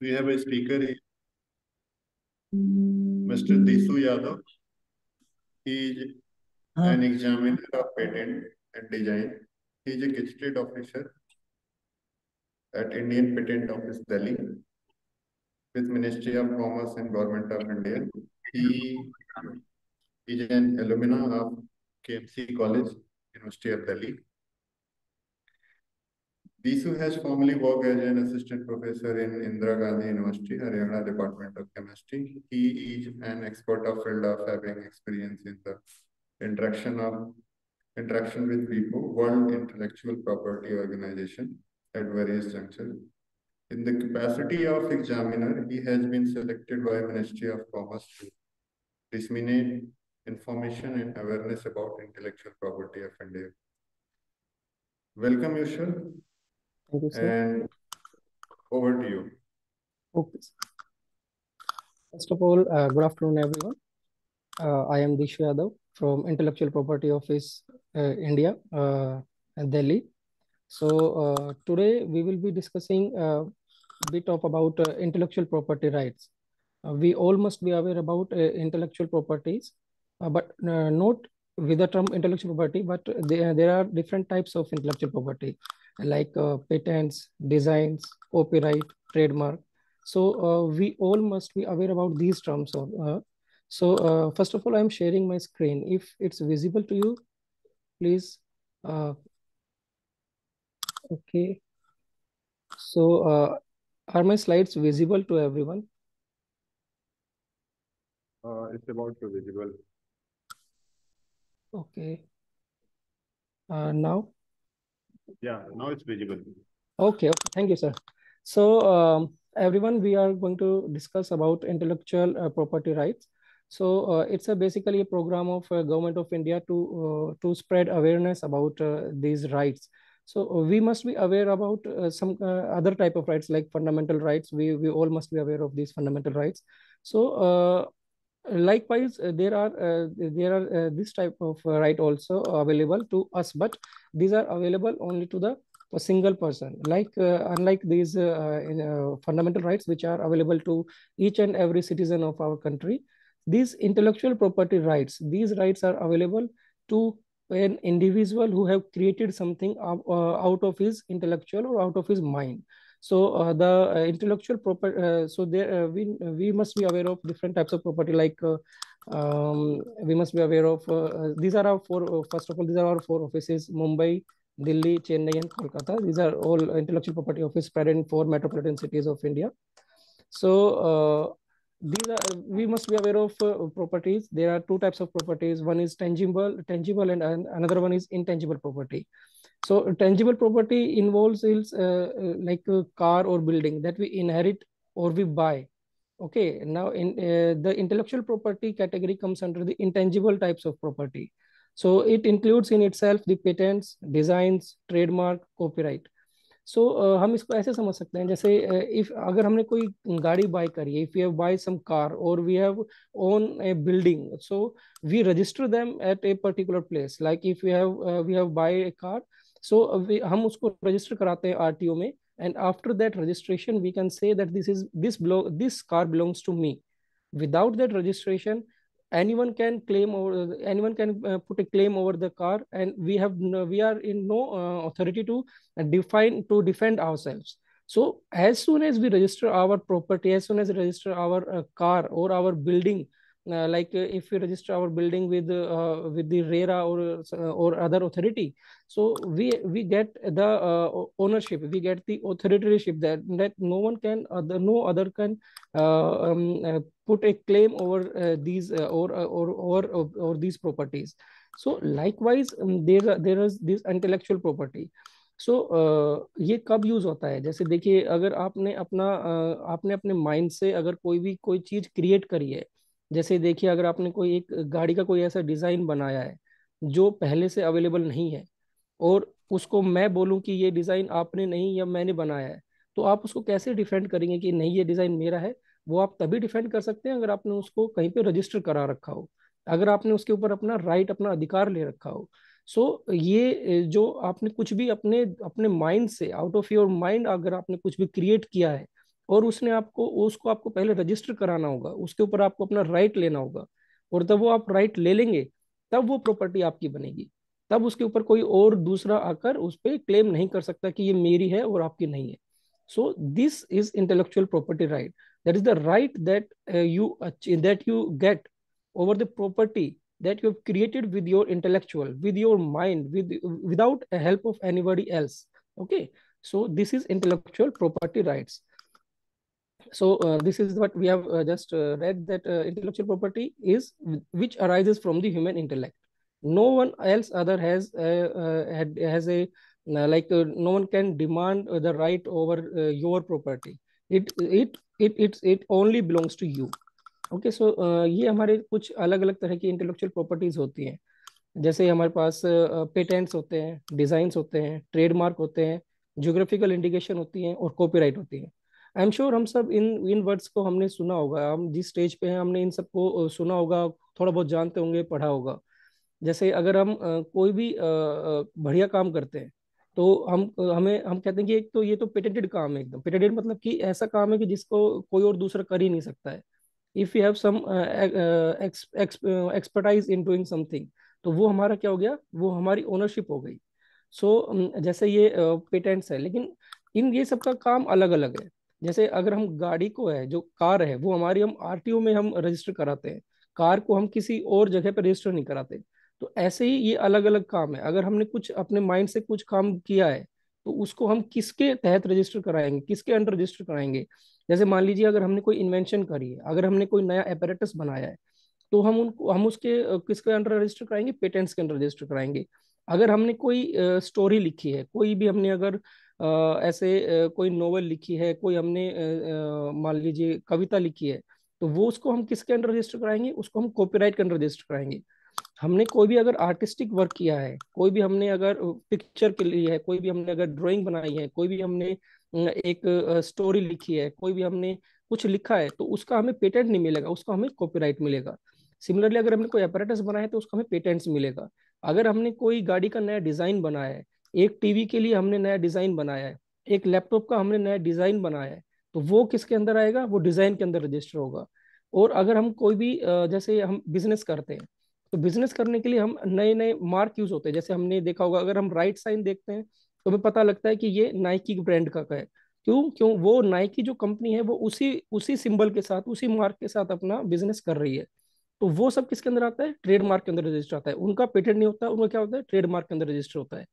We have a speaker here, Mr. Disu Yadav. He is an examiner of patent and design. He is a gifted officer at Indian Patent Office, Delhi, with Ministry of Commerce and Government of India. He is an alumna of KMC College, University of Delhi. Bisu has formerly worked as an assistant professor in Indira Gandhi University, Haryana Department of Chemistry. He is an expert of field of having experience in the interaction of interaction with people, World Intellectual Property Organization at various junctures. In the capacity of examiner, he has been selected by Ministry of Commerce to disseminate information and awareness about intellectual property of India. Welcome, Yushal. Thank you, sir. And over to you. Okay. First of all, uh, good afternoon, everyone. Uh, I am Dishu Yadav from Intellectual Property Office, uh, India, uh, Delhi. So uh, today we will be discussing a uh, bit of about intellectual property rights. we all must be aware about intellectual properties, but not with the term intellectual property, but there, there are different types of intellectual property like uh, patents, designs, copyright, trademark. So uh, we all must be aware about these terms. Of, uh, so uh, first of all, I'm sharing my screen. If it's visible to you, please. okay. So are my slides visible to everyone? Uh, it's about to visible. Okay. Uh, now? Yeah, now it's visible. Okay, okay. thank you, sir. So um, everyone, we are going to discuss about intellectual uh, property rights. So uh, it's a basically a program of uh, government of India to uh, to spread awareness about uh, these rights. So uh, we must be aware about some other type of rights like fundamental rights. We we all must be aware of these fundamental rights. So likewise uh, there are uh, there are uh, this type of uh, right also available to us but these are available only to the a single person like uh, unlike these uh, in, uh, fundamental rights which are available to each and every citizen of our country these intellectual property rights these rights are available to an individual who have created something uh, out of his intellectual or out of his mind so uh, the uh, intellectual property, uh, so there uh, we we must be aware of different types of property like. Um, we must be aware of these are our four first of all these are our four offices mumbai Delhi, Chennai, and Kolkata. These are all intellectual property office spread in four metropolitan cities of India. So these are we must be aware of uh, properties there are two types of properties one is tangible tangible and, another one is intangible property so tangible property involves is uh, uh, like a car or building that we inherit or we buy okay now in uh, the intellectual property category comes under the intangible types of property so it includes in itself the patents designs trademark copyright so so, uh, हम इसको ऐसे समझ सकते हैं जैसे if अगर हमने कोई गाड़ी बाय करी if you have buy some car और we have own a building so we register them at a particular place like if you have we have buy a car so हम उसको register कराते हैं RTO में and after that registration we can say that this is this this car belongs to me without that registration anyone can claim over anyone can uh, put a claim over the car and we have no, we are in no uh, authority to define to defend ourselves so as soon as we register our property as soon as register our uh, car or our building like uh, if we register our building with uh, with the RERA or uh, or other authority, so we we get the uh, ownership, we get the authoritaryship that that no one can other no other can uh, um, uh, put a claim over uh, these uh, or, or or or these properties. So likewise, um, there there is this intellectual property. So so, uh, ये कब use होता है जैसे देखिए अगर आपने अपना uh, आपने अपने माइंड से अगर कोई भी कोई चीज क्रिएट करी है जैसे देखिए अगर आपने कोई एक गाड़ी का कोई ऐसा डिज़ाइन बनाया है जो पहले से अवेलेबल नहीं है और उसको मैं बोलूँ कि ये डिज़ाइन आपने नहीं या मैंने बनाया है तो आप उसको कैसे डिफेंड करेंगे कि नहीं ये डिज़ाइन मेरा है वो आप तभी डिफेंड कर सकते हैं अगर आपने उसको कहीं पे रजिस्टर करा रखा हो अगर आपने उसके ऊपर अपना राइट अपना अधिकार ले रखा हो सो ये जो आपने कुछ भी अपने अपने माइंड से आउट ऑफ योर माइंड अगर आपने कुछ भी क्रिएट किया है और उसने आपको उसको आपको पहले रजिस्टर कराना होगा उसके ऊपर आपको अपना राइट लेना होगा और तब वो आप राइट ले लेंगे तब वो प्रॉपर्टी आपकी बनेगी तब उसके ऊपर कोई और दूसरा आकर उस पर क्लेम नहीं कर सकता कि ये मेरी है और आपकी नहीं है so this is intellectual property right that is the right that you that you get over the property that you have created with your intellectual with your mind with without help of anybody else okay so this is intellectual property rights so uh, this is what we have uh, just uh, read that uh, intellectual property is which arises from the human intellect no one else other has uh, had has a like uh, no one can demand the right over uh, your property it it it it it only belongs to you okay so ये हमारे कुछ अलग अलग तरह की intellectual properties होती हैं जैसे हमारे पास पेटेंट्स होते हैं डिजाइंस होते हैं ट्रेडमार्क होते हैं ज्योग्राफिकल इंडिकेशन होती हैं और कॉपीराइट होती हैं आई एम श्योर हम सब इन इन वर्ड्स को हमने सुना होगा हम जिस स्टेज पे हैं हमने इन सबको सुना होगा थोड़ा बहुत जानते होंगे पढ़ा होगा जैसे अगर हम कोई भी बढ़िया काम करते हैं तो हम हमें हम कहते हैं कि एक तो ये तो पेटेंटेड काम है एकदम पेटेंटेड मतलब कि ऐसा काम है कि जिसको कोई और दूसरा कर ही नहीं सकता है if you have some expertise in doing something तो वो हमारा क्या हो गया वो हमारी ओनरशिप हो गई सो so, जैसे ये पेटेंट्स है लेकिन इन ये सब का काम अलग अलग है जैसे अगर हम गाड़ी को है जो कार है वो हमारी हम आर में हम रजिस्टर कराते हैं कार को हम किसी और जगह पर रजिस्टर नहीं कराते तो ऐसे ही ये अलग अलग काम है अगर हमने कुछ अपने माइंड से कुछ काम किया है तो उसको हम किसके तहत रजिस्टर कराएंगे किसके अंडर रजिस्टर कराएंगे जैसे मान लीजिए अगर हमने कोई इन्वेंशन करी है अगर हमने कोई नया एपरेटस बनाया है तो हम उनको हम उसके किसके अंडर रजिस्टर कराएंगे पेटेंट्स के अंडर रजिस्टर कराएंगे अगर हमने कोई स्टोरी लिखी है कोई भी हमने अगर ऐसे कोई नोवेल लिखी है कोई हमने मान लीजिए कविता लिखी है तो वो उसको हम किसके अंडर रजिस्टर कराएंगे उसको हम कॉपीराइट के अंडर रजिस्टर कराएंगे हमने कोई भी अगर आर्टिस्टिक वर्क किया है कोई भी हमने अगर पिक्चर के लिए है कोई भी हमने अगर ड्राइंग बनाई है कोई भी हमने एक स्टोरी लिखी है कोई भी हमने कुछ लिखा है तो उसका हमें पेटेंट नहीं मिलेगा उसका हमें कॉपीराइट मिलेगा सिमिलरली अगर हमने कोई अपरेटस बनाया है तो उसका हमें पेटेंट्स मिलेगा अगर हमने कोई गाड़ी का नया डिजाइन बनाया है एक टीवी के लिए हमने नया डिज़ाइन बनाया है एक लैपटॉप का हमने नया डिज़ाइन बनाया है तो वो किसके अंदर आएगा वो डिज़ाइन के अंदर रजिस्टर होगा और अगर हम कोई भी जैसे हम बिजनेस करते हैं तो बिजनेस करने के लिए हम नए नए मार्क यूज होते हैं जैसे हमने देखा होगा अगर हम राइट साइन देखते हैं तो हमें पता लगता है कि ये नाइकी ब्रांड का है क्यों क्यों वो नाइकी जो कंपनी है वो उसी उसी सिंबल के साथ उसी मार्क के साथ अपना बिजनेस कर रही है तो वो सब किसके अंदर आता है ट्रेडमार्क के अंदर रजिस्टर आता है उनका पेटेंट नहीं होता उनका क्या होता है ट्रेडमार्क के अंदर रजिस्टर होता है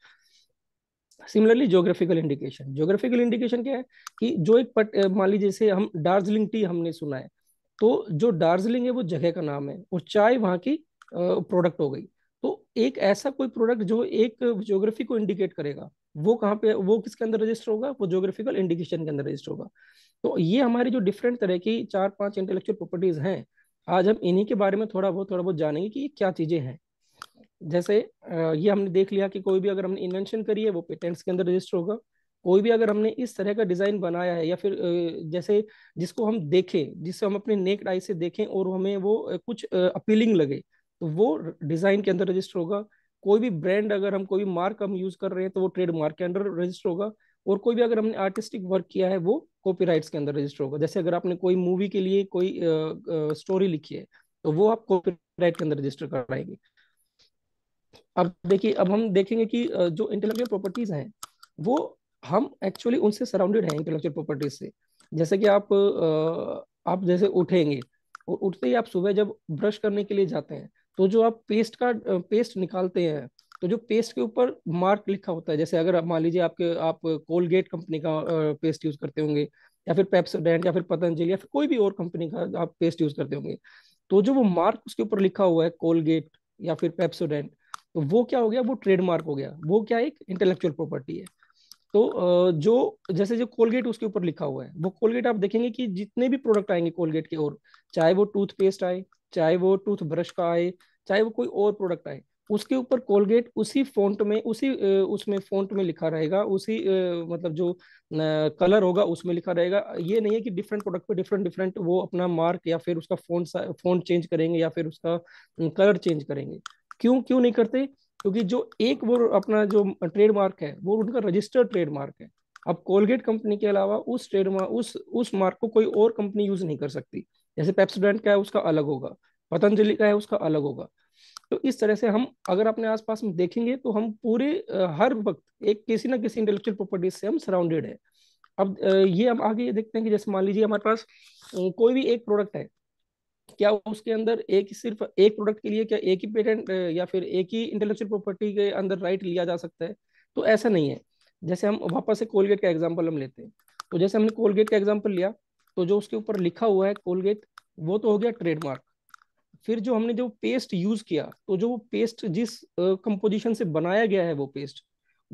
similarly geographical indication geographical indication क्या है कि जो एक पट मान लीजिए जैसे हम दार्जिलिंग टी हमने सुना है तो जो दार्जिलिंग है वो जगह का नाम है और चाय वहाँ की प्रोडक्ट हो गई तो एक ऐसा कोई प्रोडक्ट जो एक ज्योग्राफी को इंडिकेट करेगा वो कहाँ पे वो किसके अंदर रजिस्टर होगा वो ज्योग्राफिकल इंडिकेशन के अंदर रजिस्टर होगा तो ये हमारी जो डिफरेंट तरह की चार पांच इंटेलेक्चुअल प्रॉपर्टीज हैं आज हम इन्हीं के बारे में थोड़ा बहुत थोड़ा बहुत जानेंगे कि ये क्या चीजें हैं जैसे ये हमने देख लिया कि कोई भी अगर हमने इन्वेंशन करी है वो पेटेंट्स के अंदर रजिस्टर होगा कोई भी अगर हमने इस तरह का डिज़ाइन बनाया है या फिर जैसे जिसको हम देखें जिससे हम अपने नेक आई से देखें और हमें वो कुछ अपीलिंग लगे तो वो डिज़ाइन के अंदर रजिस्टर होगा कोई भी ब्रांड अगर हम कोई भी मार्क हम यूज़ कर रहे हैं तो वो ट्रेड मार्क के अंदर रजिस्टर होगा और कोई भी अगर हमने आर्टिस्टिक वर्क किया है वो कॉपी के अंदर रजिस्टर होगा जैसे अगर आपने कोई मूवी के लिए कोई स्टोरी लिखी है तो वो आप कॉपी के अंदर रजिस्टर कराएंगे अब देखिए अब हम देखेंगे कि जो इंटेलेक्चुअल प्रॉपर्टीज हैं वो हम एक्चुअली उनसे सराउंडेड हैं इंटेलेक्चुअल प्रॉपर्टीज से जैसे कि आप आप जैसे उठेंगे उठते ही आप सुबह जब ब्रश करने के लिए जाते हैं तो जो आप पेस्ट का पेस्ट निकालते हैं तो जो पेस्ट के ऊपर मार्क लिखा होता है जैसे अगर मान लीजिए आपके आप कोलगेट कंपनी का पेस्ट यूज करते होंगे या फिर पेप्सोडेंट या फिर पतंजलि या फिर कोई भी और कंपनी का आप पेस्ट यूज करते होंगे तो जो वो मार्क उसके ऊपर लिखा हुआ है कोलगेट या फिर पेप्सोडेंट तो वो क्या हो गया वो ट्रेडमार्क हो गया वो क्या एक इंटेलेक्चुअल प्रॉपर्टी है तो जो जैसे जो कोलगेट उसके ऊपर लिखा हुआ है वो कोलगेट आप देखेंगे कि जितने भी प्रोडक्ट आएंगे कोलगेट के और चाहे वो टूथपेस्ट आए चाहे वो टूथब्रश का आए चाहे वो कोई और प्रोडक्ट आए उसके ऊपर कोलगेट उसी फॉन्ट में उसी उसमें फॉन्ट में लिखा रहेगा उसी मतलब जो कलर होगा उसमें लिखा रहेगा ये नहीं है कि डिफरेंट प्रोडक्ट पे डिफरेंट डिफरेंट वो अपना मार्क या फिर उसका फॉन्ट फॉन्ट चेंज करेंगे या फिर उसका कलर चेंज करेंगे क्यों क्यों नहीं करते क्योंकि जो एक वो अपना जो ट्रेडमार्क है वो उनका रजिस्टर्ड ट्रेडमार्क है अब कोलगेट कंपनी के अलावा उस ट्रेडमार्क उस उस मार्क को कोई और कंपनी यूज नहीं कर सकती जैसे पेप्सोडेंट का है उसका अलग होगा पतंजलि का है उसका अलग होगा तो इस तरह से हम अगर अपने आसपास में देखेंगे तो हम पूरे हर वक्त एक किसी ना किसी इंटेलेक्चुअल प्रॉपर्टी से हम सराउंडेड है अब ये हम आगे देखते हैं कि जैसे मान लीजिए हमारे पास कोई भी एक प्रोडक्ट है क्या उसके अंदर एक सिर्फ एक प्रोडक्ट के लिए क्या एक ही पेटेंट या फिर एक ही इंटेलेक्चुअल प्रॉपर्टी के अंदर राइट लिया जा सकता है तो ऐसा नहीं है जैसे हम वापस से कोलगेट का एग्जाम्पल हम लेते हैं तो जैसे हमने कोलगेट का एग्जाम्पल लिया तो जो उसके ऊपर लिखा हुआ है कोलगेट वो तो हो गया ट्रेडमार्क फिर जो हमने जो पेस्ट यूज किया तो जो वो पेस्ट जिस कंपोजिशन से बनाया गया है वो पेस्ट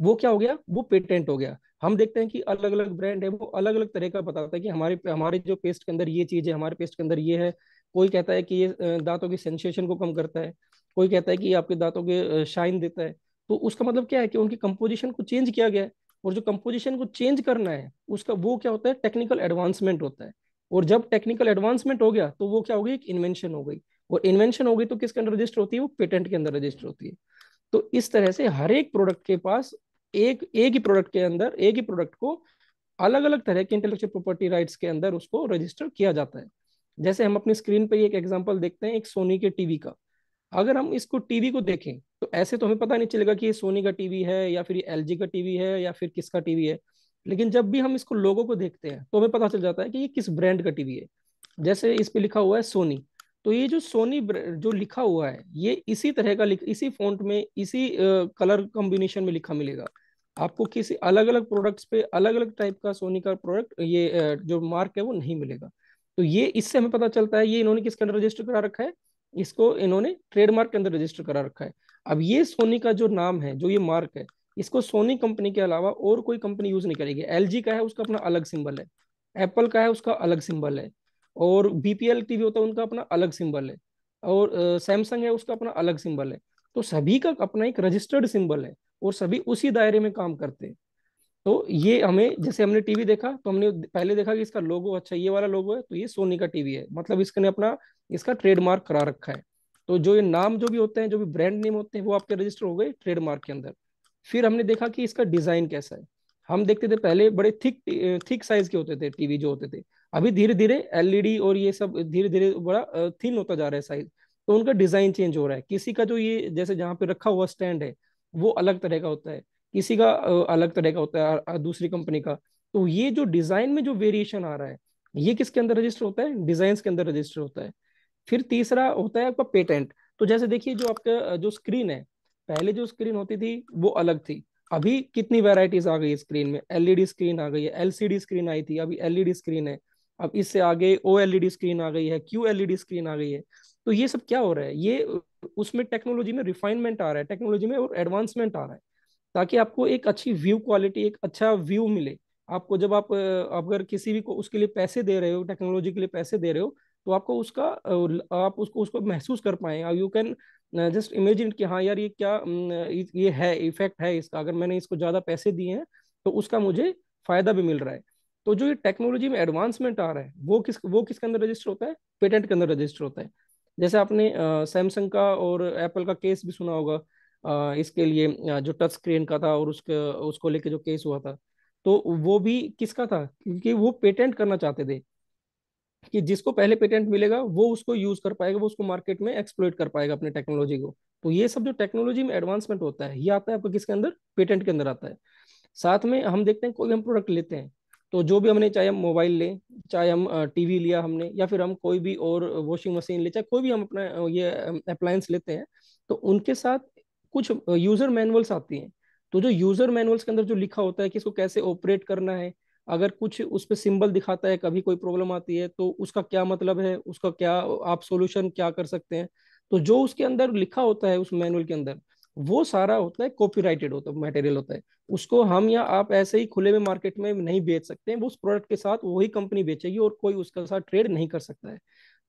वो क्या हो गया वो पेटेंट हो गया हम देखते हैं कि अलग अलग ब्रांड है वो अलग अलग तरह का बताता है कि हमारे हमारे जो पेस्ट के अंदर ये चीज है हमारे पेस्ट के अंदर ये है कोई कहता है कि ये दांतों की सेंसेशन को कम करता है कोई कहता है कि ये आपके दांतों के शाइन देता है तो उसका मतलब क्या है कि उनकी कंपोजिशन को चेंज किया गया है और जो कंपोजिशन को चेंज करना है उसका वो क्या होता है टेक्निकल एडवांसमेंट होता है और जब टेक्निकल एडवांसमेंट हो गया तो वो क्या हो गई एक इन्वेंशन हो गई और इन्वेंशन हो गई तो किसके अंदर रजिस्टर होती है वो पेटेंट के अंदर रजिस्टर होती है तो इस तरह से हर एक प्रोडक्ट के पास एक एक ही प्रोडक्ट के अंदर एक ही प्रोडक्ट को अलग अलग तरह के इंटेलेक्चुअल प्रॉपर्टी राइट्स के अंदर उसको रजिस्टर किया जाता है जैसे हम अपनी स्क्रीन पर एक एग्जाम्पल देखते हैं एक सोनी के टीवी का अगर हम इसको टीवी को देखें तो ऐसे तो हमें पता नहीं चलेगा कि ये सोनी का टीवी है या फिर एल एल का टीवी है या फिर किसका टीवी है लेकिन जब भी हम इसको लोगों को देखते हैं तो हमें पता चल जाता है कि ये किस ब्रांड का टीवी है जैसे इस पे लिखा हुआ है सोनी तो ये जो सोनी जो लिखा हुआ है ये इसी तरह का इसी फोन में इसी कलर कॉम्बिनेशन में लिखा मिलेगा आपको किसी अलग अलग प्रोडक्ट्स पे अलग अलग टाइप का सोनी का प्रोडक्ट ये जो मार्क है वो नहीं मिलेगा तो ये इससे हमें पता चलता है ये इन्होंने किसके अंदर रजिस्टर करा रखा है इसको इन्होंने ट्रेडमार्क के अंदर रजिस्टर करा रखा है अब ये सोनी का जो नाम है जो ये मार्क है इसको सोनी कंपनी के अलावा और कोई कंपनी यूज नहीं करेगी एल का है उसका अपना अलग सिंबल है एप्पल का है उसका अलग सिंबल है और बीपीएल टीवी होता है उनका अपना अलग सिंबल है और सैमसंग uh, है उसका अपना अलग सिंबल है तो सभी का अपना एक रजिस्टर्ड सिंबल है और सभी उसी दायरे में काम करते हैं तो ये हमें जैसे हमने टीवी देखा तो हमने पहले देखा कि इसका लोगो अच्छा ये वाला लोगो है तो ये सोनी का टीवी है मतलब इसने अपना इसका ट्रेडमार्क करा रखा है तो जो ये नाम जो भी होते हैं जो भी ब्रांड नेम होते हैं वो आपके रजिस्टर हो गए ट्रेडमार्क के अंदर फिर हमने देखा कि इसका डिजाइन कैसा है हम देखते थे पहले बड़े थिक थिक साइज के होते थे टीवी जो होते थे अभी धीरे धीरे एलईडी और ये सब धीरे धीरे बड़ा थिन होता जा रहा है साइज तो उनका डिजाइन चेंज हो रहा है किसी का जो ये जैसे जहाँ पे रखा हुआ स्टैंड है वो अलग तरह का होता है किसी का अलग तरह का होता है दूसरी कंपनी का तो ये जो डिजाइन में जो वेरिएशन आ रहा है ये किसके अंदर रजिस्टर होता है डिजाइन के अंदर रजिस्टर होता है फिर तीसरा होता है आपका पेटेंट तो जैसे देखिए जो आपका जो स्क्रीन है पहले जो स्क्रीन होती थी वो अलग थी अभी कितनी वेराइटीज आ गई है स्क्रीन में एलईडी स्क्रीन आ गई है एलसीडी स्क्रीन आई थी अभी एलईडी स्क्रीन है अब इससे आगे ओ एलईडी स्क्रीन आ गई है क्यू एलईडी स्क्रीन आ गई है तो ये सब क्या हो रहा है ये उसमें टेक्नोलॉजी में रिफाइनमेंट आ रहा है टेक्नोलॉजी में और एडवांसमेंट आ रहा है ताकि आपको एक अच्छी व्यू क्वालिटी एक अच्छा व्यू मिले आपको जब आप अगर किसी भी को उसके लिए पैसे दे रहे हो टेक्नोलॉजी के लिए पैसे दे रहे हो तो आपको उसका आप उसको उसको महसूस कर पाए यू कैन जस्ट इमेजिन कि हाँ यार ये क्या ये है इफेक्ट है इसका अगर मैंने इसको ज़्यादा पैसे दिए हैं तो उसका मुझे फ़ायदा भी मिल रहा है तो जो ये टेक्नोलॉजी में एडवांसमेंट आ रहा है वो किस वो किसके अंदर रजिस्टर होता है पेटेंट के अंदर रजिस्टर होता है जैसे आपने सैमसंग का और एप्पल का केस भी सुना होगा इसके लिए जो टच स्क्रीन का था और उसके उसको लेके जो केस हुआ था तो वो भी किसका था क्योंकि वो पेटेंट करना चाहते थे कि जिसको पहले पेटेंट मिलेगा वो उसको यूज कर पाएगा वो उसको मार्केट में एक्सप्लोइट कर पाएगा अपने टेक्नोलॉजी को तो ये सब जो टेक्नोलॉजी में एडवांसमेंट होता है ये आता है आपको किसके अंदर पेटेंट के अंदर आता है साथ में हम देखते हैं कोई हम प्रोडक्ट लेते हैं तो जो भी हमने चाहे हम मोबाइल लें चाहे हम टीवी लिया हमने या फिर हम कोई भी और वॉशिंग मशीन ले चाहे कोई भी हम अपना ये अप्लायंस लेते हैं तो उनके साथ कुछ यूजर मैनुअल्स आती हैं तो जो यूजर मैनुअल्स के अंदर जो लिखा होता है कि इसको कैसे ऑपरेट करना है अगर कुछ उस पर सिंबल दिखाता है कभी कोई प्रॉब्लम आती है तो उसका क्या मतलब है उसका क्या आप सोल्यूशन क्या कर सकते हैं तो जो उसके अंदर लिखा होता है उस मैनुअल के अंदर वो सारा होता है कॉपीराइटेड होता है मटेरियल होता है उसको हम या आप ऐसे ही खुले में मार्केट में नहीं बेच सकते हैं वो उस प्रोडक्ट के साथ वही कंपनी बेचेगी और कोई उसका साथ ट्रेड नहीं कर सकता है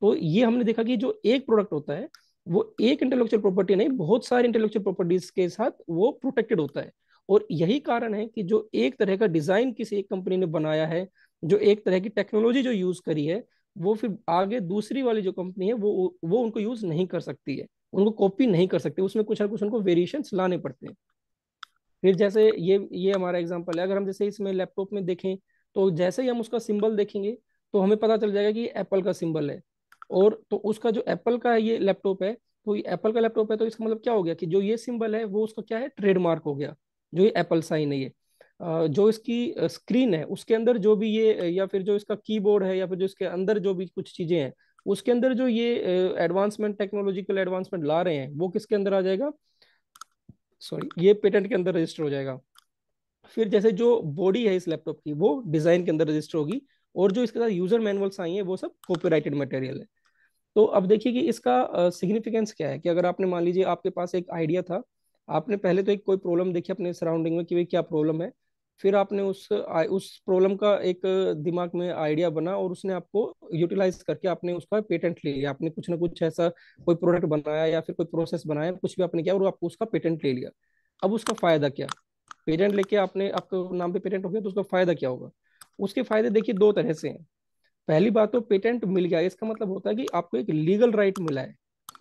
तो ये हमने देखा कि जो एक प्रोडक्ट होता है वो एक इंटेलेक्चुअल प्रॉपर्टी नहीं बहुत सारे इंटेलेक्चुअल प्रॉपर्टीज के साथ वो प्रोटेक्टेड होता है और यही कारण है कि जो एक तरह का डिजाइन किसी एक कंपनी ने बनाया है जो एक तरह की टेक्नोलॉजी जो यूज करी है वो फिर आगे दूसरी वाली जो कंपनी है वो वो उनको यूज नहीं कर सकती है उनको कॉपी नहीं कर सकती उसमें कुछ ना कुछ उनको वेरिएशन लाने पड़ते हैं फिर जैसे ये ये हमारा एग्जाम्पल है अगर हम जैसे इसमें लैपटॉप में देखें तो जैसे ही हम उसका सिंबल देखेंगे तो हमें पता चल जाएगा कि एप्पल का सिंबल है और तो उसका जो एप्पल का ये लैपटॉप है तो ये एप्पल का लैपटॉप है तो इसका मतलब क्या हो गया कि जो ये सिंबल है वो उसका क्या है ट्रेडमार्क हो गया जो ये एप्पल साइन है ये जो इसकी स्क्रीन है उसके अंदर जो भी ये या फिर जो इसका कीबोर्ड है या फिर जो इसके अंदर जो भी कुछ चीजें हैं उसके अंदर जो ये एडवांसमेंट टेक्नोलॉजिकल एडवांसमेंट ला रहे हैं वो किसके अंदर आ जाएगा सॉरी ये पेटेंट के अंदर रजिस्टर हो जाएगा फिर जैसे जो बॉडी है इस लैपटॉप की वो डिजाइन के अंदर रजिस्टर होगी और जो इसके साथ यूजर मैनुअल साइन है वो सब कॉपीराइटेड मटेरियल है तो अब देखिए कि इसका सिग्निफिकेंस क्या है कि अगर आपने मान लीजिए आपके पास एक आइडिया था आपने पहले तो एक कोई प्रॉब्लम देखी अपने सराउंडिंग में कि भाई क्या प्रॉब्लम है फिर आपने उस उस प्रॉब्लम का एक दिमाग में आइडिया बना और उसने आपको यूटिलाइज करके आपने उसका पेटेंट ले लिया आपने कुछ ना कुछ ऐसा कोई प्रोडक्ट बनाया या फिर कोई प्रोसेस बनाया कुछ भी आपने किया और आपको उसका पेटेंट ले लिया अब उसका फायदा क्या पेटेंट लेके आपने आपके नाम पे पेटेंट हो गया तो उसका फायदा क्या होगा उसके फायदे देखिए दो तरह से हैं पहली बात तो पेटेंट मिल गया इसका मतलब होता है कि आपको एक लीगल राइट मिला है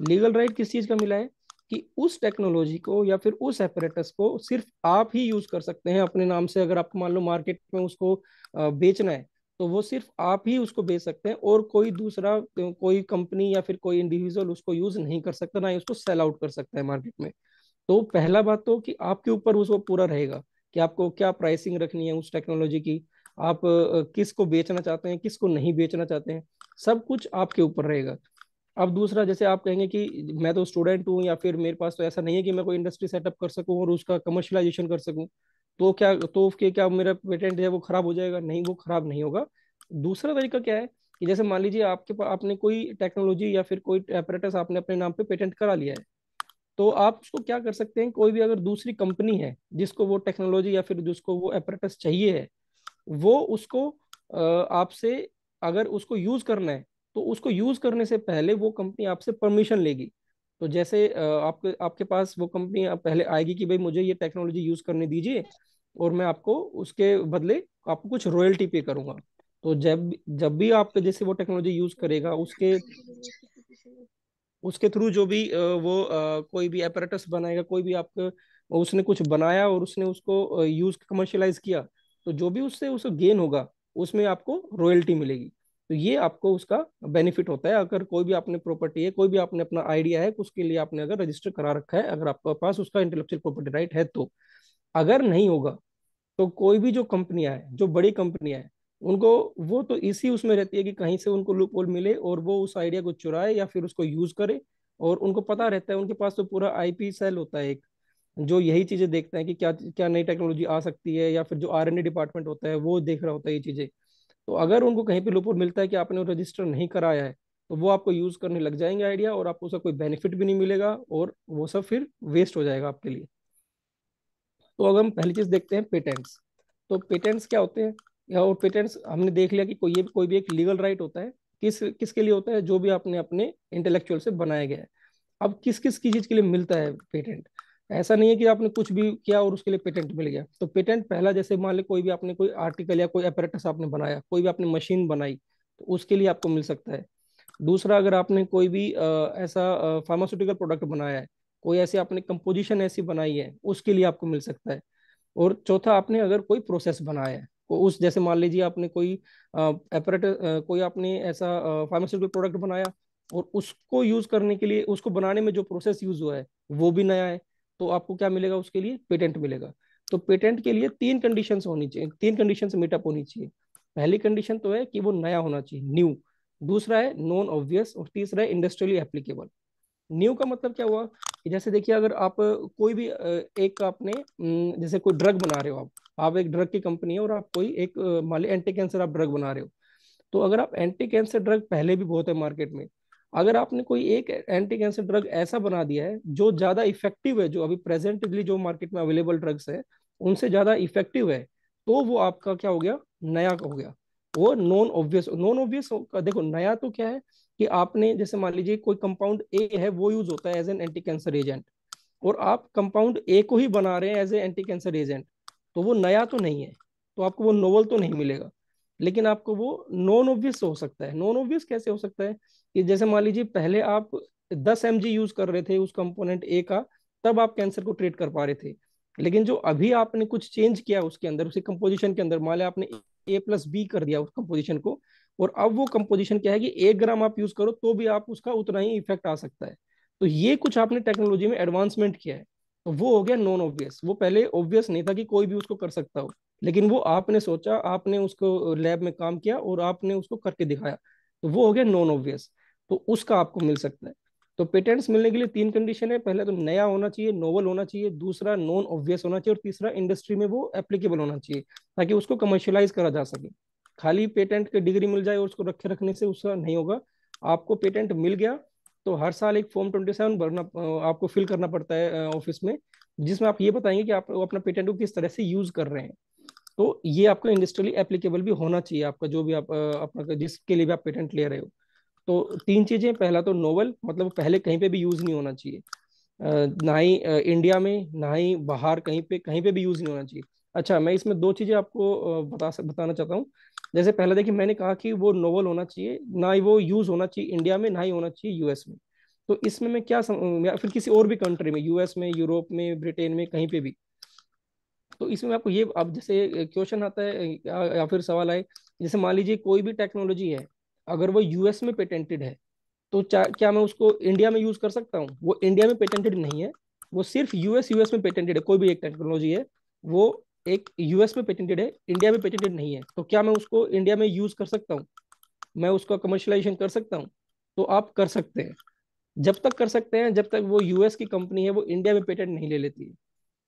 लीगल राइट किस चीज का मिला है कि उस टेक्नोलॉजी को या फिर उस एपरेटस को सिर्फ आप ही यूज कर सकते हैं अपने नाम से अगर आपको मान लो मार्केट में उसको बेचना है तो वो सिर्फ आप ही उसको बेच सकते हैं और कोई दूसरा कोई कंपनी या फिर कोई इंडिविजुअल उसको यूज नहीं कर सकता ना ही उसको सेल आउट कर सकता है मार्केट में तो पहला बात तो कि आपके ऊपर उसको पूरा रहेगा कि आपको क्या प्राइसिंग रखनी है उस टेक्नोलॉजी की आप किस को बेचना चाहते हैं किस को नहीं बेचना चाहते हैं सब कुछ आपके ऊपर रहेगा अब दूसरा जैसे आप कहेंगे कि मैं तो स्टूडेंट हूँ या फिर मेरे पास तो ऐसा नहीं है कि मैं कोई इंडस्ट्री सेटअप कर सकूँ और उसका कमर्शलाइजेशन कर सकूँ तो क्या तो के क्या मेरा पेटेंट है वो खराब हो जाएगा नहीं वो खराब नहीं होगा दूसरा तरीका क्या है कि जैसे मान लीजिए आपके पास आपने कोई टेक्नोलॉजी या फिर कोई एपरेटस आपने अपने नाम पे पेटेंट करा लिया है तो आप उसको क्या कर सकते हैं कोई भी अगर दूसरी कंपनी है जिसको वो टेक्नोलॉजी या फिर जिसको वो एपरेटस चाहिए है वो उसको आपसे अगर उसको यूज करना है तो उसको यूज करने से पहले वो कंपनी आपसे परमिशन लेगी तो जैसे आपके आपके पास वो कंपनी पहले आएगी कि भाई मुझे ये टेक्नोलॉजी यूज करने दीजिए और मैं आपको उसके बदले आपको कुछ रॉयल्टी पे करूंगा तो जब जब भी आप जैसे वो टेक्नोलॉजी यूज करेगा उसके उसके थ्रू जो भी वो कोई भी एपरेटस बनाएगा कोई भी आपके उसने कुछ बनाया और उसने उसको यूज कमर्शलाइज किया तो जो भी उससे उसको गेन होगा उसमें आपको रॉयल्टी मिलेगी तो ये आपको उसका बेनिफिट होता है अगर कोई भी आपने प्रॉपर्टी है कोई भी आपने अपना आइडिया है उसके लिए आपने अगर रजिस्टर करा रखा है अगर आपके पास उसका इंटेलेक्चुअल प्रॉपर्टी राइट है तो अगर नहीं होगा तो कोई भी जो कंपनियां हैं जो बड़ी कंपनियां हैं उनको वो तो इसी उसमें रहती है कि कहीं से उनको लूप होल मिले और वो उस आइडिया को चुराए या फिर उसको यूज करे और उनको पता रहता है उनके पास तो पूरा आईपी सेल होता है एक जो यही चीजें देखते हैं कि क्या क्या नई टेक्नोलॉजी आ सकती है या फिर जो आर डिपार्टमेंट होता है वो देख रहा होता है ये चीजें तो अगर उनको कहीं पे लुपुर मिलता है कि आपने रजिस्टर नहीं कराया है तो वो आपको यूज करने लग जाएंगे आइडिया और आपको उसका कोई बेनिफिट भी नहीं मिलेगा और वो सब फिर वेस्ट हो जाएगा आपके लिए तो अगर हम पहली चीज देखते हैं पेटेंट्स तो पेटेंट्स क्या होते हैं या और पेटेंट्स हमने देख लिया कि कोई ये कोई भी एक लीगल राइट होता है किस किसके लिए होता है जो भी आपने अपने इंटेलेक्चुअल से बनाया गया है अब किस किस की चीज के लिए मिलता है पेटेंट ऐसा नहीं है कि आपने कुछ भी किया और उसके लिए पेटेंट मिल गया तो पेटेंट पहला जैसे मान लें कोई भी आपने कोई आर्टिकल या कोई अपरेटस आपने बनाया कोई भी आपने मशीन बनाई तो उसके लिए आपको मिल सकता है दूसरा अगर आपने कोई भी आ, ऐसा फार्मास्यूटिकल प्रोडक्ट बनाया है कोई ऐसी आपने कंपोजिशन ऐसी बनाई है उसके लिए आपको मिल सकता है और चौथा आपने अगर कोई प्रोसेस बनाया है तो उस जैसे मान लीजिए आपने कोई अपरेट कोई आपने ऐसा फार्मास्यूटिकल प्रोडक्ट बनाया और उसको यूज करने के लिए उसको बनाने में जो प्रोसेस यूज हुआ है वो भी नया है तो आपको क्या मिलेगा उसके लिए पेटेंट मिलेगा तो पेटेंट के लिए तीन कंडीशन होनी चाहिए तीन कंडीशन मीटअप होनी चाहिए पहली कंडीशन तो है कि वो नया होना चाहिए न्यू दूसरा है नॉन ऑब्वियस और तीसरा है इंडस्ट्रियली एप्लीकेबल न्यू का मतलब क्या हुआ कि जैसे देखिए अगर आप कोई भी एक आपने जैसे कोई ड्रग बना रहे हो आप आप एक ड्रग की कंपनी है और आप कोई एक मान ली एंटी कैंसर आप ड्रग बना रहे हो तो अगर आप एंटी कैंसर ड्रग पहले भी बहुत है मार्केट में अगर आपने कोई एक एंटी कैंसर ड्रग ऐसा बना दिया है जो ज्यादा इफेक्टिव है जो अभी प्रेजेंटली जो मार्केट में अवेलेबल ड्रग्स है उनसे ज्यादा इफेक्टिव है तो वो आपका क्या हो गया नया हो गया वो नॉन ऑब्वियस नॉन ऑब्वियस देखो नया तो क्या है कि आपने जैसे मान लीजिए कोई कंपाउंड ए है वो यूज होता है as an anti cancer agent और आप कंपाउंड ए को ही बना रहे हैं as a anti cancer agent तो वो नया तो नहीं है तो आपको वो नोवल तो नहीं मिलेगा लेकिन आपको वो नॉन ऑब्वियस हो सकता है नॉन ऑब्वियस कैसे हो सकता है कि जैसे मान लीजिए पहले आप दस एम यूज कर रहे थे उस कंपोनेंट ए का तब आप कैंसर को ट्रीट कर पा रहे थे लेकिन जो अभी आपने कुछ चेंज किया उसके अंदर उसी कंपोजिशन के अंदर मान लिया आपने ए प्लस बी कर दिया उस कंपोजिशन को और अब वो कंपोजिशन क्या है कि एक ग्राम आप यूज करो तो भी आप उसका उतना ही इफेक्ट आ सकता है तो ये कुछ आपने टेक्नोलॉजी में एडवांसमेंट किया है तो वो हो गया नॉन ऑब्वियस वो पहले ऑब्वियस नहीं था कि कोई भी उसको कर सकता हो लेकिन वो आपने सोचा आपने उसको लैब में काम किया और आपने उसको करके दिखाया तो वो हो गया नॉन ऑब्वियस तो उसका आपको मिल सकता है तो पेटेंट्स मिलने के लिए तीन कंडीशन है पहला तो नया होना चाहिए नोवल होना चाहिए दूसरा नॉन ऑब्वियस होना चाहिए और तीसरा इंडस्ट्री में वो एप्लीकेबल होना चाहिए ताकि उसको कमर्शियलाइज करा जा सके खाली पेटेंट की डिग्री मिल जाए और उसको रखे रखने से उसका नहीं होगा आपको पेटेंट मिल गया तो हर साल एक फॉर्म ट्वेंटी सेवन भरना आपको फिल करना पड़ता है ऑफिस में जिसमें आप ये बताएंगे कि आप अपना पेटेंट को किस तरह से यूज कर रहे हैं तो ये आपका इंडस्ट्रियली एप्लीकेबल भी होना चाहिए आपका जो भी आप अपना जिसके लिए भी आप पेटेंट ले रहे हो तो तीन चीजें पहला तो नोवल मतलब पहले कहीं पे भी यूज नहीं होना चाहिए ना ही इंडिया में ना ही बाहर कहीं पे कहीं पे भी यूज नहीं होना चाहिए अच्छा मैं इसमें दो चीजें आपको बता बताना चाहता हूँ जैसे पहला देखिए मैंने कहा कि वो नोवल होना चाहिए ना ही वो यूज होना चाहिए इंडिया में ना ही होना चाहिए यूएस में तो इसमें मैं क्या सम... या फिर किसी और भी कंट्री में यूएस में यूरोप में ब्रिटेन में कहीं पे भी तो इसमें आपको ये अब जैसे क्वेश्चन आता है या फिर सवाल आए जैसे मान लीजिए कोई भी टेक्नोलॉजी है अगर वो यूएस में पेटेंटेड है तो क्या मैं उसको इंडिया में यूज कर सकता हूँ वो इंडिया में पेटेंटेड नहीं है वो सिर्फ यूएस यूएस में पेटेंटेड है कोई भी एक टेक्नोलॉजी है वो एक यूएस में पेटेंटेड है इंडिया में पेटेंटेड नहीं है तो क्या मैं उसको इंडिया में यूज कर सकता हूँ मैं उसका कमर्शलाइजेशन कर सकता हूँ तो आप कर सकते हैं जब तक कर सकते हैं जब तक वो यूएस की कंपनी है वो इंडिया में पेटेंट नहीं ले लेती है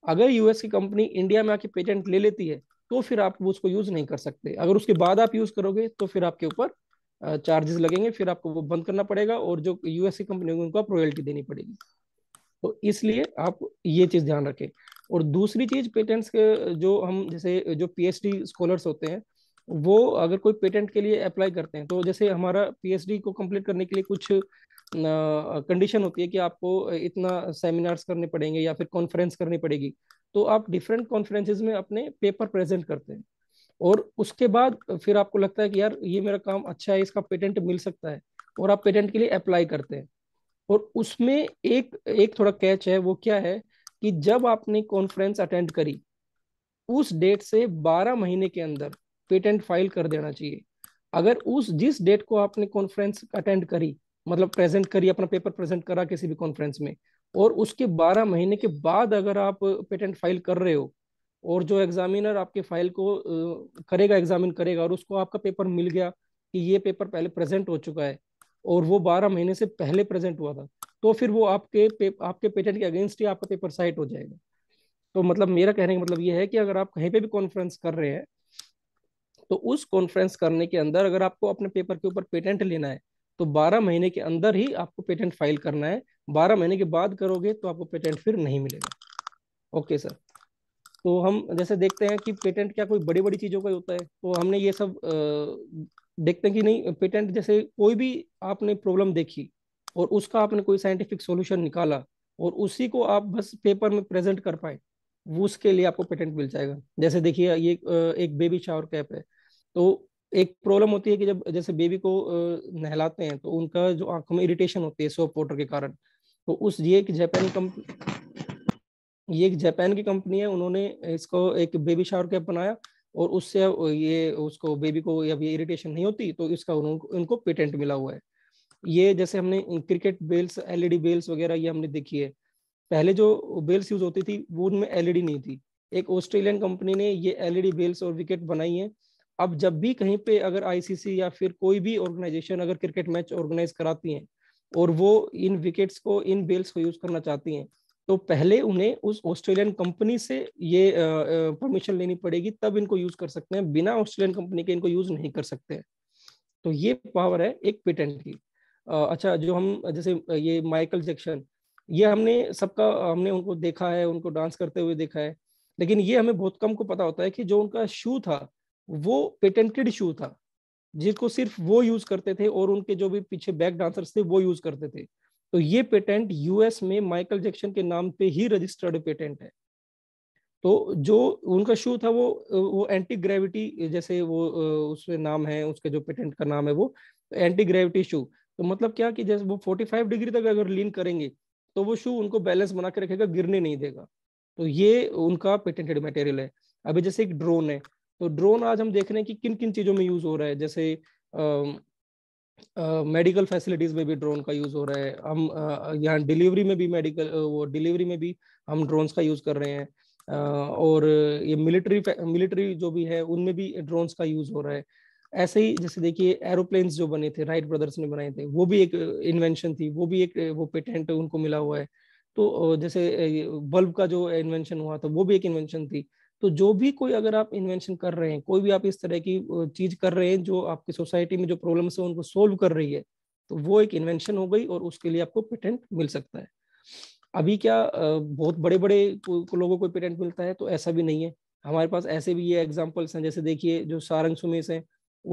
अगर यूएस की कंपनी इंडिया में आके पेटेंट ले लेती है तो फिर आप उसको यूज नहीं कर सकते अगर उसके बाद आप यूज करोगे तो फिर आपके ऊपर चार्जेस लगेंगे फिर आपको वो बंद करना पड़ेगा और जो यूएस की कंपनी होगी उनको आप रॉयल्टी देनी पड़ेगी तो इसलिए आप ये चीज ध्यान रखें और दूसरी चीज पेटेंट्स के जो हम जैसे जो पीएचडी स्कॉलर्स होते हैं वो अगर कोई पेटेंट के लिए अप्लाई करते हैं तो जैसे हमारा पीएचडी को कंप्लीट करने के लिए कुछ कंडीशन होती है कि आपको इतना सेमिनार्स करने पड़ेंगे या फिर कॉन्फ्रेंस करनी पड़ेगी तो आप डिफरेंट कॉन्फ्रेंसेज में अपने पेपर प्रेजेंट करते हैं और उसके बाद फिर आपको लगता है कि यार ये मेरा काम अच्छा है इसका पेटेंट मिल सकता है और आप पेटेंट के लिए अप्लाई करते हैं और उसमें एक एक थोड़ा कैच है वो क्या है कि जब आपने कॉन्फ्रेंस अटेंड करी उस डेट से 12 महीने के अंदर पेटेंट फाइल कर देना चाहिए अगर उस जिस डेट को आपने कॉन्फ्रेंस अटेंड करी मतलब प्रेजेंट करी अपना पेपर प्रेजेंट करा किसी भी कॉन्फ्रेंस में और उसके 12 महीने के बाद अगर आप पेटेंट फाइल कर रहे हो और जो एग्जामिनर आपके फाइल को करेगा एग्जामिन करेगा और उसको आपका पेपर मिल गया कि ये पेपर पहले प्रेजेंट हो चुका है और वो बारह महीने से पहले प्रेजेंट हुआ था तो फिर वो आपके पे, आपके पेटेंट के अगेंस्ट ही आपका पेपर साइट हो जाएगा तो मतलब मेरा कहने का मतलब ये है कि अगर आप कहीं पे भी कॉन्फ्रेंस कर रहे हैं तो उस कॉन्फ्रेंस करने के अंदर अगर आपको अपने पेपर के ऊपर पेटेंट लेना है तो 12 महीने के अंदर ही आपको पेटेंट फाइल करना है 12 महीने के बाद करोगे तो आपको पेटेंट फिर नहीं मिलेगा ओके सर तो हम जैसे देखते हैं कि पेटेंट क्या कोई बड़ी बड़ी चीज़ों का होता है तो हमने ये सब देखते हैं कि नहीं पेटेंट जैसे कोई भी आपने प्रॉब्लम देखी और उसका आपने कोई साइंटिफिक सोल्यूशन निकाला और उसी को आप बस पेपर में प्रेजेंट कर पाए वो उसके लिए आपको पेटेंट मिल जाएगा जैसे देखिए ये एक बेबी शावर कैप है तो एक प्रॉब्लम होती है कि जब जैसे बेबी को नहलाते हैं तो उनका जो आंखों में इरिटेशन होती है सोप वाटर के कारण तो उस ये एक जापानी कंपनी ये एक जापान की कंपनी है उन्होंने इसको एक बेबी शावर कैप बनाया और उससे ये उसको बेबी को अब ये इरिटेशन नहीं होती तो इसका उनको, इनको पेटेंट मिला हुआ है ये जैसे हमने क्रिकेट बेल्स एलईडी बेल्स वगैरह ये हमने देखी है पहले जो बेल्स यूज होती थी वो उनमें एलईडी e नहीं थी एक ऑस्ट्रेलियन कंपनी ने ये एलईडी बेल्स e और विकेट बनाई है अब जब भी कहीं पे अगर आईसीसी या फिर कोई भी ऑर्गेनाइजेशन अगर क्रिकेट मैच ऑर्गेनाइज कराती है और वो इन विकेट्स को इन बेल्स को यूज करना चाहती हैं तो पहले उन्हें उस ऑस्ट्रेलियन कंपनी से ये परमिशन लेनी पड़ेगी तब इनको यूज कर सकते हैं बिना ऑस्ट्रेलियन कंपनी के इनको यूज नहीं कर सकते तो ये पावर है एक पेटेंट की अच्छा जो हम जैसे ये माइकल जैक्सन ये हमने सबका हमने उनको देखा है उनको डांस करते हुए देखा है लेकिन ये हमें बहुत कम को पता होता है कि जो उनका शू था वो पेटेंटेड शू था जिसको सिर्फ वो यूज करते थे और उनके जो भी पीछे बैक डांसर्स थे वो यूज करते थे तो ये पेटेंट यूएस में माइकल जैक्सन के नाम पे ही रजिस्टर्ड पेटेंट है तो जो उनका शू था वो वो एंटी ग्रेविटी जैसे वो उसमें नाम है उसके जो पेटेंट का नाम है वो एंटी ग्रेविटी शू तो मतलब क्या कि जैसे वो 45 डिग्री तक अगर लीन करेंगे तो वो शू उनको बैलेंस बना के रखेगा गिरने नहीं देगा तो ये उनका पेटेंटेड मटेरियल है अभी जैसे एक ड्रोन है तो ड्रोन आज हम देख रहे हैं कि किन किन चीज़ों में यूज़ हो रहा है जैसे मेडिकल फैसिलिटीज में भी ड्रोन का यूज हो रहा है हम uh, यहाँ डिलीवरी में भी मेडिकल वो डिलीवरी में भी हम ड्रोन्स का यूज कर रहे हैं uh, और ये मिलिट्री मिलिट्री जो भी है उनमें भी ड्रोन्स का यूज हो रहा है ऐसे ही जैसे देखिए एरोप्लेन्स जो बने थे राइट ब्रदर्स ने बनाए थे वो भी एक इन्वेंशन थी वो भी एक वो पेटेंट उनको मिला हुआ है तो जैसे बल्ब का जो इन्वेंशन हुआ था वो भी एक इन्वेंशन थी तो जो भी कोई अगर आप इन्वेंशन कर रहे हैं कोई भी आप इस तरह की चीज कर रहे हैं जो आपकी सोसाइटी में जो प्रॉब्लम है उनको सोल्व कर रही है तो वो एक इन्वेंशन हो गई और उसके लिए आपको पेटेंट मिल सकता है अभी क्या बहुत बड़े बड़े लोगों को पेटेंट मिलता है तो ऐसा भी नहीं है हमारे पास ऐसे भी ये एग्जाम्पल्स हैं जैसे देखिए जो सारंग सुमेश हैं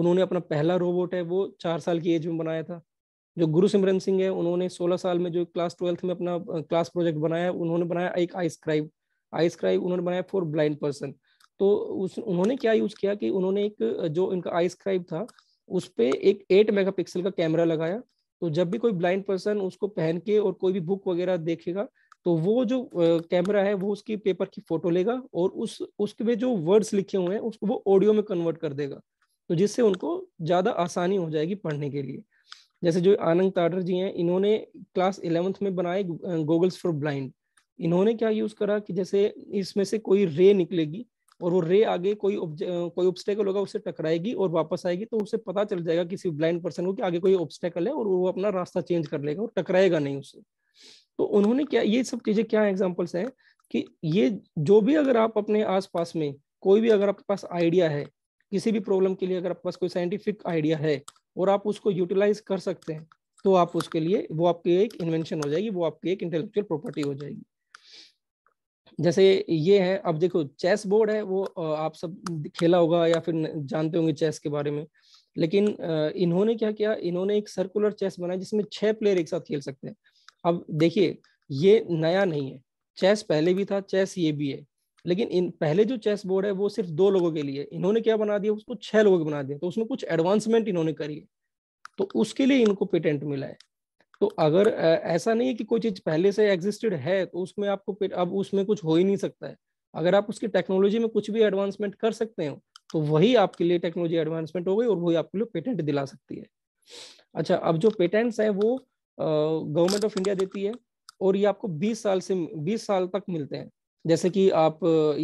उन्होंने अपना पहला रोबोट है वो चार साल की एज में बनाया था जो गुरु सिमरन सिंह है उन्होंने सोलह साल में जो क्लास ट्वेल्थ में अपना क्लास प्रोजेक्ट बनाया उन्होंने बनाया एक आइसक्राइब आई स्क्राइब उन्होंने बनाया फॉर ब्लाइंड पर्सन तो उस उन्होंने क्या यूज किया कि उन्होंने एक जो इनका आई स्क्राइब था उस पर एक एट मेगापिक्सल का कैमरा लगाया तो जब भी कोई ब्लाइंड पर्सन उसको पहन के और कोई भी बुक वगैरह देखेगा तो वो जो कैमरा है वो उसकी पेपर की फोटो लेगा और उस उसमें जो वर्ड्स लिखे हुए हैं उसको वो ऑडियो में कन्वर्ट कर देगा तो जिससे उनको ज़्यादा आसानी हो जाएगी पढ़ने के लिए जैसे जो आनंद ताडर जी हैं इन्होंने क्लास इलेवेंथ में बनाए गूगल्स फॉर ब्लाइंड इन्होंने क्या यूज करा कि जैसे इसमें से कोई रे निकलेगी और वो रे आगे कोई कोई ऑब्स्टेकल होगा उससे टकराएगी और वापस आएगी तो उसे पता चल जाएगा किसी ब्लाइंड पर्सन को कि आगे कोई ऑब्स्टेकल है और वो अपना रास्ता चेंज कर लेगा और टकराएगा नहीं उससे तो उन्होंने क्या ये सब चीजें क्या एग्जाम्पल्स हैं कि ये जो भी अगर आप अपने आसपास में कोई भी अगर आपके पास आइडिया है किसी भी प्रॉब्लम के लिए अगर आपके पास कोई साइंटिफिक आइडिया है और आप उसको यूटिलाइज कर सकते हैं तो आप उसके लिए वो आपकी एक इन्वेंशन हो जाएगी वो आपकी एक इंटेलेक्चुअल प्रॉपर्टी हो जाएगी जैसे ये है अब देखो चेस बोर्ड है वो आप सब खेला होगा या फिर जानते होंगे चेस के बारे में लेकिन इन्होंने क्या किया इन्होंने एक सर्कुलर चेस बनाया जिसमें छह प्लेयर एक साथ खेल सकते हैं अब देखिए ये नया नहीं है चेस पहले भी था चेस ये भी है लेकिन इन पहले जो चेस बोर्ड है वो सिर्फ दो लोगों के लिए इन्होंने क्या बना दिया उसको छह लोगों के बना दिया तो उसमें कुछ एडवांसमेंट इन्होंने करी है तो उसके लिए इनको पेटेंट मिला है तो अगर ऐसा नहीं है कि कोई चीज पहले से एग्जिस्टेड है तो उसमें आपको फिर अब उसमें कुछ हो ही नहीं सकता है अगर आप उसकी टेक्नोलॉजी में कुछ भी एडवांसमेंट कर सकते हो तो वही आपके लिए टेक्नोलॉजी एडवांसमेंट हो गई और वही आपके लिए पेटेंट दिला सकती है अच्छा अब जो पेटेंट्स हैं वो गवर्नमेंट ऑफ इंडिया देती है और ये आपको 20 साल से 20 साल तक मिलते हैं जैसे कि आप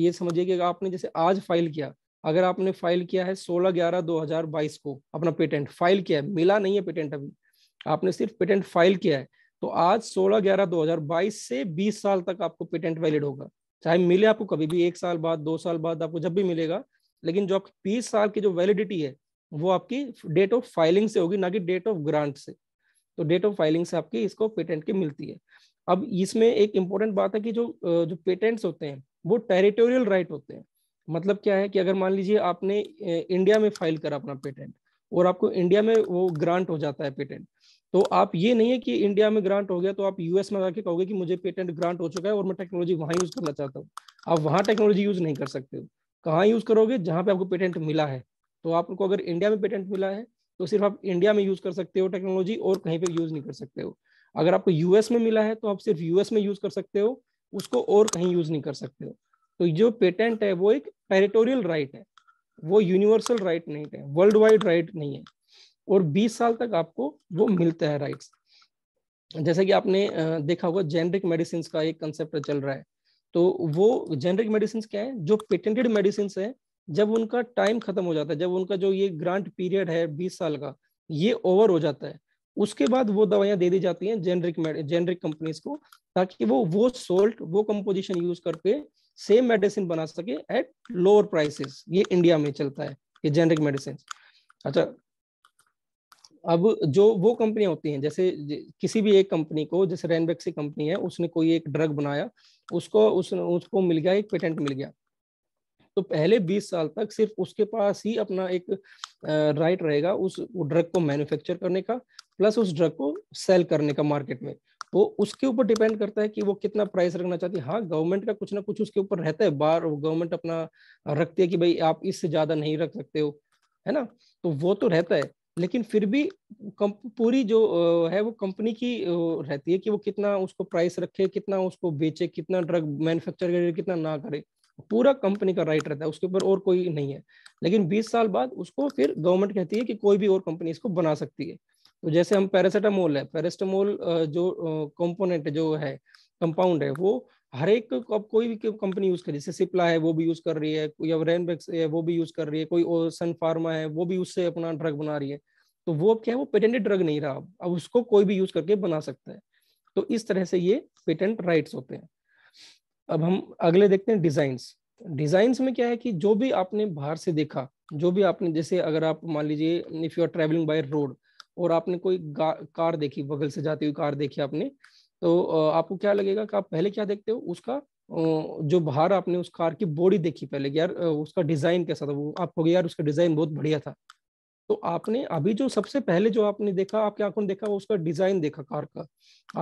ये समझिए कि आपने जैसे आज फाइल किया अगर आपने फाइल किया है सोलह ग्यारह दो को अपना पेटेंट फाइल किया है मिला नहीं है पेटेंट अभी आपने सिर्फ पेटेंट फाइल किया है तो आज 16 ग्यारह 2022 से 20 साल तक आपको पेटेंट वैलिड होगा चाहे मिले आपको कभी भी एक साल बाद दो साल बाद आपको जब भी मिलेगा लेकिन जो आपकी बीस साल की जो वैलिडिटी है वो आपकी डेट ऑफ फाइलिंग से होगी ना कि डेट ऑफ ग्रांट से तो डेट ऑफ फाइलिंग से आपकी इसको पेटेंट की मिलती है अब इसमें एक इम्पोर्टेंट बात है कि जो जो पेटेंट्स होते हैं वो टेरिटोरियल राइट होते हैं मतलब क्या है कि अगर मान लीजिए आपने इंडिया में फाइल करा अपना पेटेंट और आपको इंडिया में वो ग्रांट हो जाता है पेटेंट तो आप ये नहीं है कि इंडिया में ग्रांट हो गया तो आप यूएस में जाके कहोगे कि मुझे पेटेंट ग्रांट हो चुका है और मैं टेक्नोलॉजी वहाँ यूज करना चाहता हूँ आप वहाँ टेक्नोलॉजी यूज नहीं कर सकते हो कहाँ यूज करोगे जहाँ पे आपको पेटेंट मिला है तो आपको अगर इंडिया में पेटेंट मिला है तो सिर्फ आप इंडिया में यूज कर सकते हो टेक्नोलॉजी और कहीं पे यूज नहीं कर सकते हो अगर आपको यूएस में मिला है तो आप सिर्फ यूएस में यूज कर सकते हो उसको और कहीं यूज नहीं कर सकते हो तो जो पेटेंट है वो एक टेरिटोरियल राइट है वो यूनिवर्सल राइट नहीं है वर्ल्ड वाइड राइट नहीं है और 20 साल तक आपको वो मिलता है राइट्स जैसे कि आपने देखा होगा जेनरिक मेडिसिन का एक कंसेप्ट चल रहा है तो वो जेनरिक मेडिसिन क्या है जो पेटेंटेड मेडिसिन है जब उनका टाइम खत्म हो जाता है जब उनका जो ये ग्रांट पीरियड है बीस साल का ये ओवर हो जाता है उसके बाद वो दवाइयां दे दी जाती हैं जेनरिक जेनरिक कंपनीज को ताकि वो वो सोल्ट वो कंपोजिशन यूज करके सेम मेडिसिन बना सके एट लोअर प्राइसेस ये इंडिया में चलता है ये जेनरिक मेडिसिन अच्छा अब जो वो कंपनियां होती हैं जैसे किसी भी एक कंपनी को जैसे रैनबैक्सी कंपनी है उसने कोई एक ड्रग बनाया उसको उस उसको मिल गया एक पेटेंट मिल गया तो पहले 20 साल तक सिर्फ उसके पास ही अपना एक राइट रहेगा उस ड्रग को मैन्युफैक्चर करने का प्लस उस ड्रग को सेल करने का मार्केट में तो उसके ऊपर डिपेंड करता है कि वो कितना प्राइस रखना चाहती है हाँ गवर्नमेंट का कुछ ना कुछ उसके ऊपर रहता है बार गवर्नमेंट अपना रखती है कि भाई आप इससे ज्यादा नहीं रख सकते हो है ना तो वो तो रहता है लेकिन फिर भी पूरी जो है वो कंपनी की रहती है कि वो कितना उसको प्राइस रखे कितना उसको बेचे कितना ड्रग मैन्युफैक्चर करे कितना ना करे पूरा कंपनी का राइट रहता है उसके ऊपर और कोई नहीं है लेकिन 20 साल बाद उसको फिर गवर्नमेंट कहती है कि कोई भी और कंपनी इसको बना सकती है तो जैसे हम पैरासिटामोल है पैरासिटामोल जो कंपोनेंट जो है कंपाउंड है वो हर एक अब कोई भी कंपनी यूज कर रही है जैसे सिप्ला है वो भी यूज कर रही है या रैनबैक्स है वो भी यूज कर रही है कोई सन फार्मा है वो भी उससे अपना ड्रग बना रही है तो वो क्या है वो पेटेंटेड ड्रग नहीं रहा अब उसको कोई भी यूज करके बना सकता है तो इस तरह से ये पेटेंट राइट्स होते हैं अब हम अगले देखते हैं डिजाइन डिजाइन में क्या है कि जो भी आपने बाहर से देखा जो भी आपने जैसे अगर आप मान लीजिए if you are travelling by road और आपने कोई कार देखी बगल से जाती हुई कार देखी आपने तो आपको क्या लगेगा कि आप पहले क्या देखते हो उसका जो बाहर आपने उस कार की बॉडी देखी पहले यार उसका डिजाइन कैसा था वो आप यार उसका डिजाइन बहुत बढ़िया था तो आपने अभी जो सबसे पहले जो आपने देखा आपके आंखों ने देखा वो उसका डिजाइन देखा कार का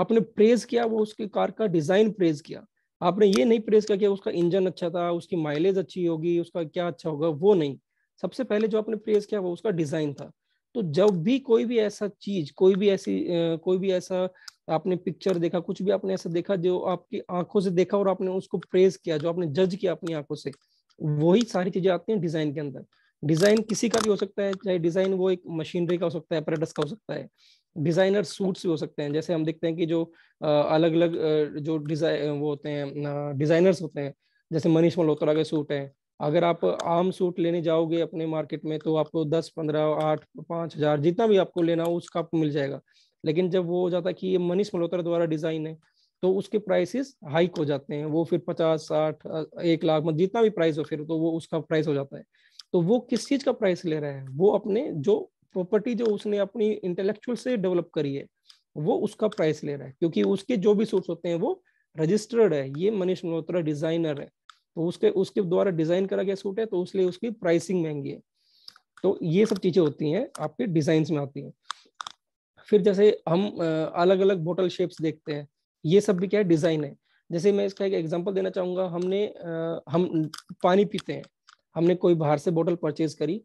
आपने प्रेज किया वो उसकी कार का डिजाइन प्रेज किया आपने ये नहीं प्रेस किया कि उसका इंजन अच्छा था उसकी माइलेज अच्छी होगी उसका क्या अच्छा होगा वो नहीं सबसे पहले जो आपने प्रेस किया वो उसका डिजाइन था तो जब भी कोई भी ऐसा चीज कोई भी ऐसी कोई भी ऐसा आपने पिक्चर देखा कुछ भी आपने ऐसा देखा जो आपकी आंखों से देखा और आपने उसको प्रेज किया जो आपने जज किया अपनी आंखों से वही सारी चीजें आती हैं डिजाइन के अंदर डिजाइन किसी का भी हो सकता है चाहे डिजाइन वो एक मशीनरी का हो सकता है अपरेटस का हो सकता है डिजाइनर सूट्स भी हो सकते हैं जैसे हम देखते हैं कि जो अलग अलग जो डिजाइन वो होते हैं डिजाइनर्स होते हैं जैसे मनीष मल्होत्रा के सूट हैं अगर आप आम सूट लेने जाओगे अपने मार्केट में तो आपको दस पंद्रह आठ पाँच हजार जितना भी आपको लेना हो उसका आपको मिल जाएगा लेकिन जब वो हो जाता है कि ये मनीष मल्होत्रा द्वारा डिजाइन है तो उसके प्राइसेस हाइक हो जाते हैं वो फिर पचास साठ एक लाख मतलब जितना भी प्राइस हो फिर तो वो उसका प्राइस हो जाता है तो वो किस चीज का प्राइस ले रहा है वो अपने जो प्रॉपर्टी जो उसने अपनी इंटेलेक्चुअल से डेवलप करी है वो उसका प्राइस ले रहा है क्योंकि उसके जो भी सोर्स होते हैं वो रजिस्टर्ड है ये मनीष मल्होत्रा डिजाइनर है तो उसके उसके द्वारा डिजाइन करा गया सूट है तो इसलिए उसकी प्राइसिंग महंगी है तो ये सब चीजें होती हैं आपके डिजाइन में आती हैं फिर जैसे हम अलग अलग बोटल शेप्स देखते हैं ये सब भी क्या है डिजाइन है जैसे मैं इसका एक एग्जांपल देना चाहूंगा हमने हम पानी पीते हैं हमने कोई बाहर से बोटल परचेज करी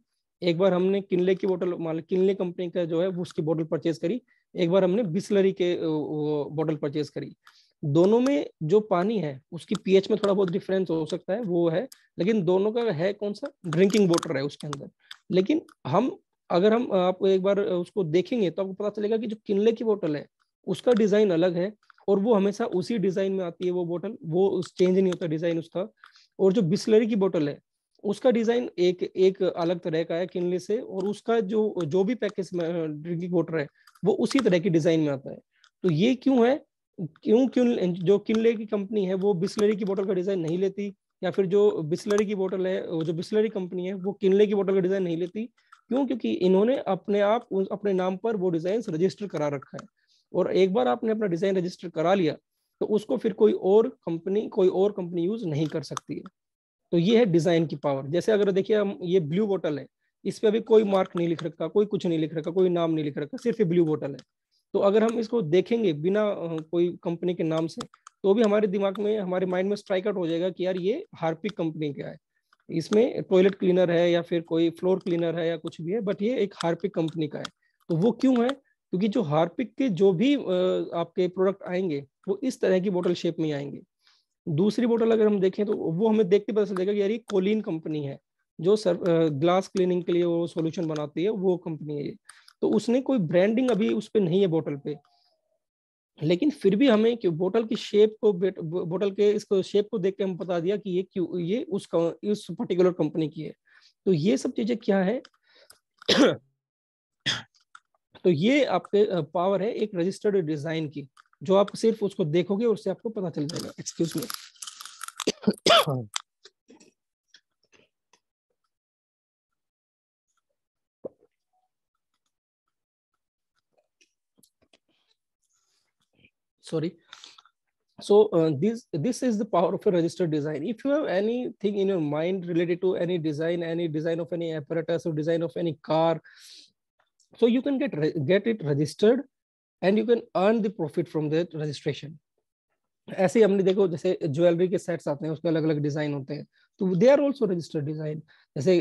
एक बार हमने किनले की बोटल मान लो किनले कंपनी का जो है उसकी बोटल परचेज करी एक बार हमने बिस्लरी के बोटल परचेज करी दोनों में जो पानी है उसकी पीएच में थोड़ा बहुत डिफरेंस हो सकता है वो है लेकिन दोनों का है कौन सा ड्रिंकिंग वाटर है उसके अंदर लेकिन हम अगर हम आप एक बार उसको देखेंगे तो आपको पता चलेगा कि जो किनले की बोतल है उसका डिजाइन अलग है और वो हमेशा उसी डिजाइन में आती है वो बोतल वो चेंज नहीं होता डिजाइन उसका और जो बिस्लरी की बोतल है उसका डिजाइन एक एक अलग तरह का है किनले से और उसका जो जो भी पैकेज ड्रिंकिंग वोटर है वो उसी तरह की डिजाइन में आता है तो ये क्यों है क्यों क्यों जो किनले की कंपनी है वो बिस्लरी की बोतल का डिजाइन नहीं लेती या फिर जो बिस्लरी की बोतल है जो बिस्लरी कंपनी है वो किनले की बोतल का डिजाइन नहीं लेती क्यों क्योंकि इन्होंने अपने आप अपने नाम पर वो डिज़ाइन रजिस्टर करा रखा है और एक बार आपने अपना डिज़ाइन रजिस्टर करा लिया तो उसको फिर कोई और कंपनी कोई और कंपनी यूज़ नहीं कर सकती है तो ये है डिज़ाइन की पावर जैसे अगर देखिए हम ये ब्लू बोटल है इस पर अभी कोई मार्क नहीं लिख रखा कोई कुछ नहीं लिख रखा कोई नाम नहीं लिख रखा सिर्फ ये ब्लू बोटल है तो अगर हम इसको देखेंगे बिना कोई कंपनी के नाम से तो भी हमारे दिमाग में हमारे माइंड में स्ट्राइक आउट हो जाएगा कि यार ये हार्पिक कंपनी का है इसमें टॉयलेट क्लीनर है या फिर कोई फ्लोर क्लीनर है या कुछ भी है बट ये एक हार्पिक कंपनी का है तो वो क्यों है क्योंकि जो हार्पिक के जो भी आपके प्रोडक्ट आएंगे वो इस तरह की बोतल शेप में आएंगे दूसरी बोतल अगर हम देखें तो वो हमें देखते पता चलेगा कि यार ये कोलिन कंपनी है जो सर ग्लास क्लीनिंग के लिए वो सोल्यूशन बनाती है वो कंपनी है ये तो उसने कोई ब्रांडिंग अभी उस पर नहीं है बोटल पे लेकिन फिर भी हमें क्यों बोतल की शेप को बोतल के इसको शेप को देख के हम बता दिया कि ये क्यों ये उस उस पर्टिकुलर कंपनी की है तो ये सब चीजें क्या है तो ये आपके पावर है एक रजिस्टर्ड डिजाइन की जो आप सिर्फ उसको देखोगे और उससे आपको पता चल जाएगा excuse me sorry so uh, this this is the power of a register design if you have anything in your mind related to any design any design of any apparatus or design of any car so you can get get it registered and you can earn the profit from that registration ऐसे ही हमने देखो जैसे jewellery के sets आते हैं उसमें अलग अलग डिजाइन होते हैं तो they are also registered design जैसे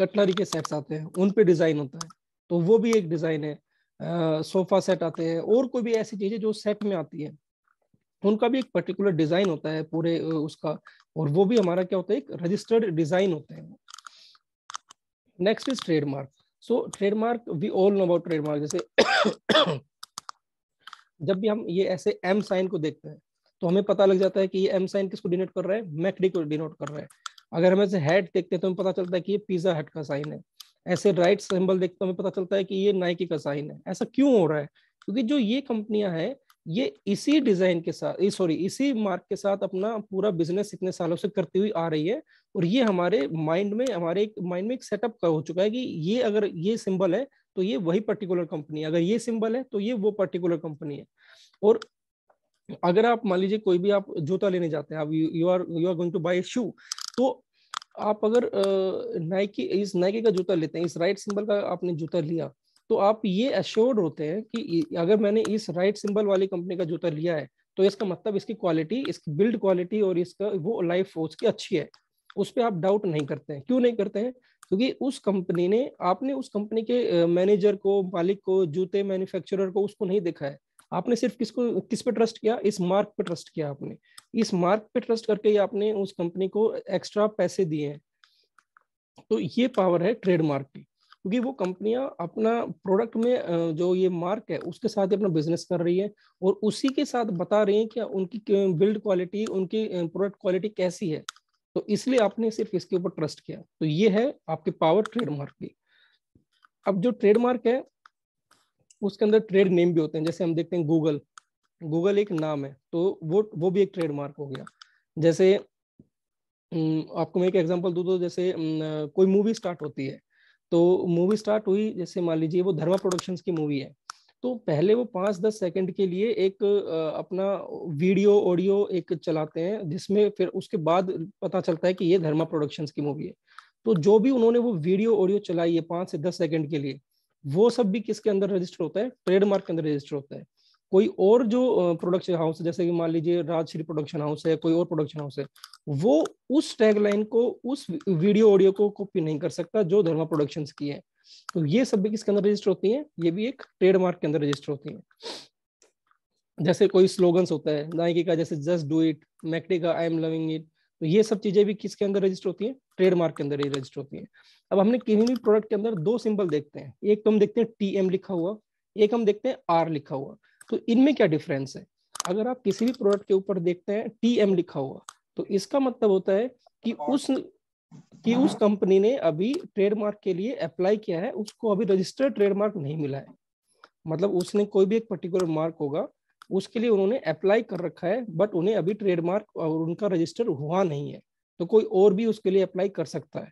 कटलरी के सेट्स आते हैं उन पे डिजाइन होता है तो वो भी एक डिजाइन है सोफा सेट आते हैं और कोई भी ऐसी चीजें जो सेट में आती है उनका भी एक पर्टिकुलर डिजाइन होता है पूरे उसका और वो भी हमारा क्या होता है एक रजिस्टर्ड डिजाइन होता है next is trademark so trademark we all know about trademark जैसे जब भी हम ये ऐसे एम साइन को देखते हैं तो हमें पता लग जाता है कि ये एम साइन किसको डिनोट कर रहा है मैकडी को डिनोट कर रहा है अगर हम ऐसे हेड देखते हैं तो हमें पता चलता है कि ये पिज्जा हट का साइन है ऐसे राइट सिंबल देख तो हमें पता चलता है कि ये नाइकी का साइन है ऐसा क्यों हो रहा है क्योंकि जो ये कंपनियां हैं ये इसी डिजाइन के साथ सॉरी इसी मार्क के साथ अपना पूरा बिजनेस इतने सालों से करती हुई आ रही है और ये हमारे माइंड में हमारे माइंड में एक सेटअप का हो चुका है कि ये अगर ये सिंबल है तो ये वही पर्टिकुलर कंपनी है अगर ये सिंबल है तो ये वो पर्टिकुलर कंपनी है और अगर आप मान लीजिए कोई भी आप जूता लेने जाते हैं आप you are you are going to buy shoe तो आप अगर नाइकी इस नाइकी का जूता लेते हैं इस राइट सिंबल का आपने जूता लिया तो आप ये अश्योर्ड होते हैं कि अगर मैंने इस राइट सिंबल वाली कंपनी का जूता लिया है तो इसका मतलब इसकी क्वालिटी इसकी बिल्ड क्वालिटी और इसका वो लाइफ की अच्छी है उस पर आप डाउट नहीं करते हैं क्यों नहीं करते हैं क्योंकि उस कंपनी ने आपने उस कंपनी के मैनेजर को मालिक को जूते मैन्युफैक्चरर को उसको नहीं देखा है आपने सिर्फ किसको किस पे ट्रस्ट किया इस मार्क पे ट्रस्ट किया आपने इस मार्क पे ट्रस्ट करके ही आपने उस कंपनी को एक्स्ट्रा पैसे दिए हैं तो ये पावर है ट्रेडमार्क की क्योंकि वो कंपनियां अपना प्रोडक्ट में जो ये मार्क है उसके साथ ही अपना बिजनेस कर रही है और उसी के साथ बता रही है कि उनकी बिल्ड क्वालिटी उनकी प्रोडक्ट क्वालिटी कैसी है तो इसलिए आपने सिर्फ इसके ऊपर ट्रस्ट किया तो ये है आपके पावर ट्रेडमार्क की अब जो ट्रेडमार्क है उसके अंदर ट्रेड नेम भी होते हैं जैसे हम देखते हैं गूगल गूगल एक नाम है तो वो वो भी एक ट्रेडमार्क हो गया जैसे हम्म, आपको मैं एक एग्जांपल दूँ तो जैसे हम्म, कोई मूवी स्टार्ट होती है तो मूवी स्टार्ट हुई जैसे मान लीजिए वो धर्मा प्रोडक्शंस की मूवी है तो पहले वो पाँच दस सेकंड के लिए एक अपना वीडियो ऑडियो एक चलाते हैं जिसमें फिर उसके बाद पता चलता है कि ये धर्मा प्रोडक्शंस की मूवी है तो जो भी उन्होंने वो वीडियो ऑडियो चलाई है पाँच से दस सेकंड के लिए वो सब भी किसके अंदर रजिस्टर होता है ट्रेडमार्क के अंदर रजिस्टर होता है कोई और जो प्रोडक्शन हाउस जैसे कि मान लीजिए राजश्री प्रोडक्शन हाउस है कोई और प्रोडक्शन हाउस है वो उस टैगलाइन को उस वीडियो ऑडियो को कॉपी नहीं कर सकता जो धर्मा प्रोडक्शंस की है तो ये सब भी किसके अंदर रजिस्टर होती है ये भी एक ट्रेडमार्क के अंदर रजिस्टर होती है जैसे कोई स्लोगन्स होता है नाइकी का जैसे जस्ट डू इट मैकटी का आई एम लविंग इट तो ये सब चीजें भी किसके अंदर रजिस्टर होती है ट्रेडमार्क के अंदर ही रजिस्टर होती है अब हमने किसी भी प्रोडक्ट के अंदर दो सिंबल देखते हैं एक तो हम देखते हैं टी एम लिखा हुआ एक हम देखते हैं आर लिखा हुआ तो इनमें क्या डिफरेंस है अगर आप किसी भी प्रोडक्ट के ऊपर देखते हैं टी एम लिखा हुआ तो इसका मतलब होता है कि हाँ। उस कि उस कंपनी हाँ। ने अभी ट्रेडमार्क के लिए अप्लाई किया है उसको अभी रजिस्टर्ड ट्रेडमार्क नहीं मिला है मतलब उसने कोई भी एक पर्टिकुलर मार्क होगा उसके लिए उन्होंने अप्लाई कर रखा है बट उन्हें अभी ट्रेडमार्क और उनका रजिस्टर हुआ नहीं है तो कोई और भी उसके लिए अप्लाई कर सकता है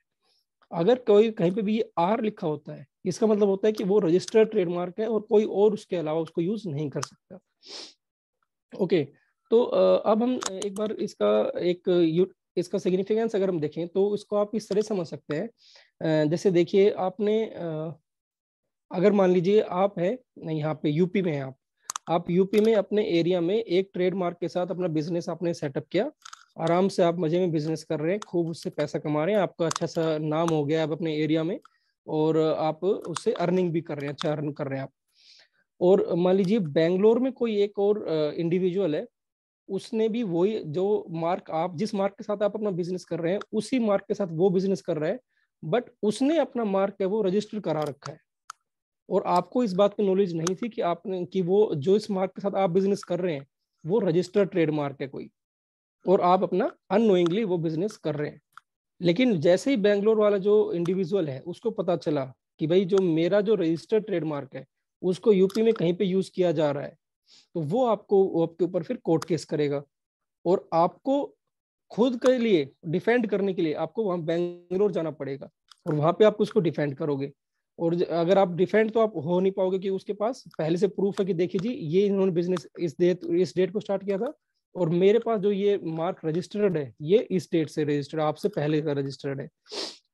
अगर कोई कहीं पे भी ये आर लिखा होता है इसका मतलब होता है कि वो रजिस्टर्ड ट्रेडमार्क है और कोई और उसके अलावा उसको यूज नहीं कर सकता ओके तो अब हम एक बार इसका एक इसका सिग्निफिकेंस अगर हम देखें तो इसको आप इस तरह समझ सकते हैं जैसे देखिए आपने अगर मान लीजिए आप है यहाँ पे यूपी में है आप आप यूपी में अपने एरिया में एक ट्रेडमार्क के साथ अपना बिजनेस आपने सेटअप किया आराम से आप मजे में बिजनेस कर रहे हैं खूब उससे पैसा कमा रहे हैं आपका अच्छा सा नाम हो गया आप अपने एरिया में और आप उससे अर्निंग भी कर रहे हैं अच्छा अर्न कर रहे हैं आप और मान लीजिए बेंगलोर में कोई एक और इंडिविजुअल है उसने भी वही जो मार्क आप जिस मार्क के साथ आप अपना बिजनेस कर रहे हैं उसी मार्क के साथ वो बिजनेस कर रहा है बट उसने अपना मार्क है वो रजिस्टर करा रखा है और आपको इस बात की नॉलेज नहीं थी कि आपने कि वो जो इस मार्क के साथ आप बिजनेस कर रहे हैं वो रजिस्टर्ड ट्रेडमार्क है कोई और आप अपना अनोइंगली वो बिजनेस कर रहे हैं लेकिन जैसे ही बेंगलोर वाला जो इंडिविजुअल है उसको पता चला कि भाई जो मेरा जो रजिस्टर्ड ट्रेडमार्क है उसको यूपी में कहीं पे यूज किया जा रहा है तो वो आपको आपके ऊपर फिर कोर्ट केस करेगा और आपको खुद के लिए डिफेंड करने के लिए आपको वहां बेंगलोर जाना पड़ेगा और वहां पे आप उसको डिफेंड करोगे और अगर आप डिफेंड तो आप हो नहीं पाओगे कि उसके पास पहले से प्रूफ है कि देखिए जी ये इन्होंने बिजनेस इस डेट इस डेट को स्टार्ट किया था और मेरे पास जो ये मार्क रजिस्टर्ड है ये इस डेट से रजिस्टर्ड आपसे पहले का रजिस्टर्ड है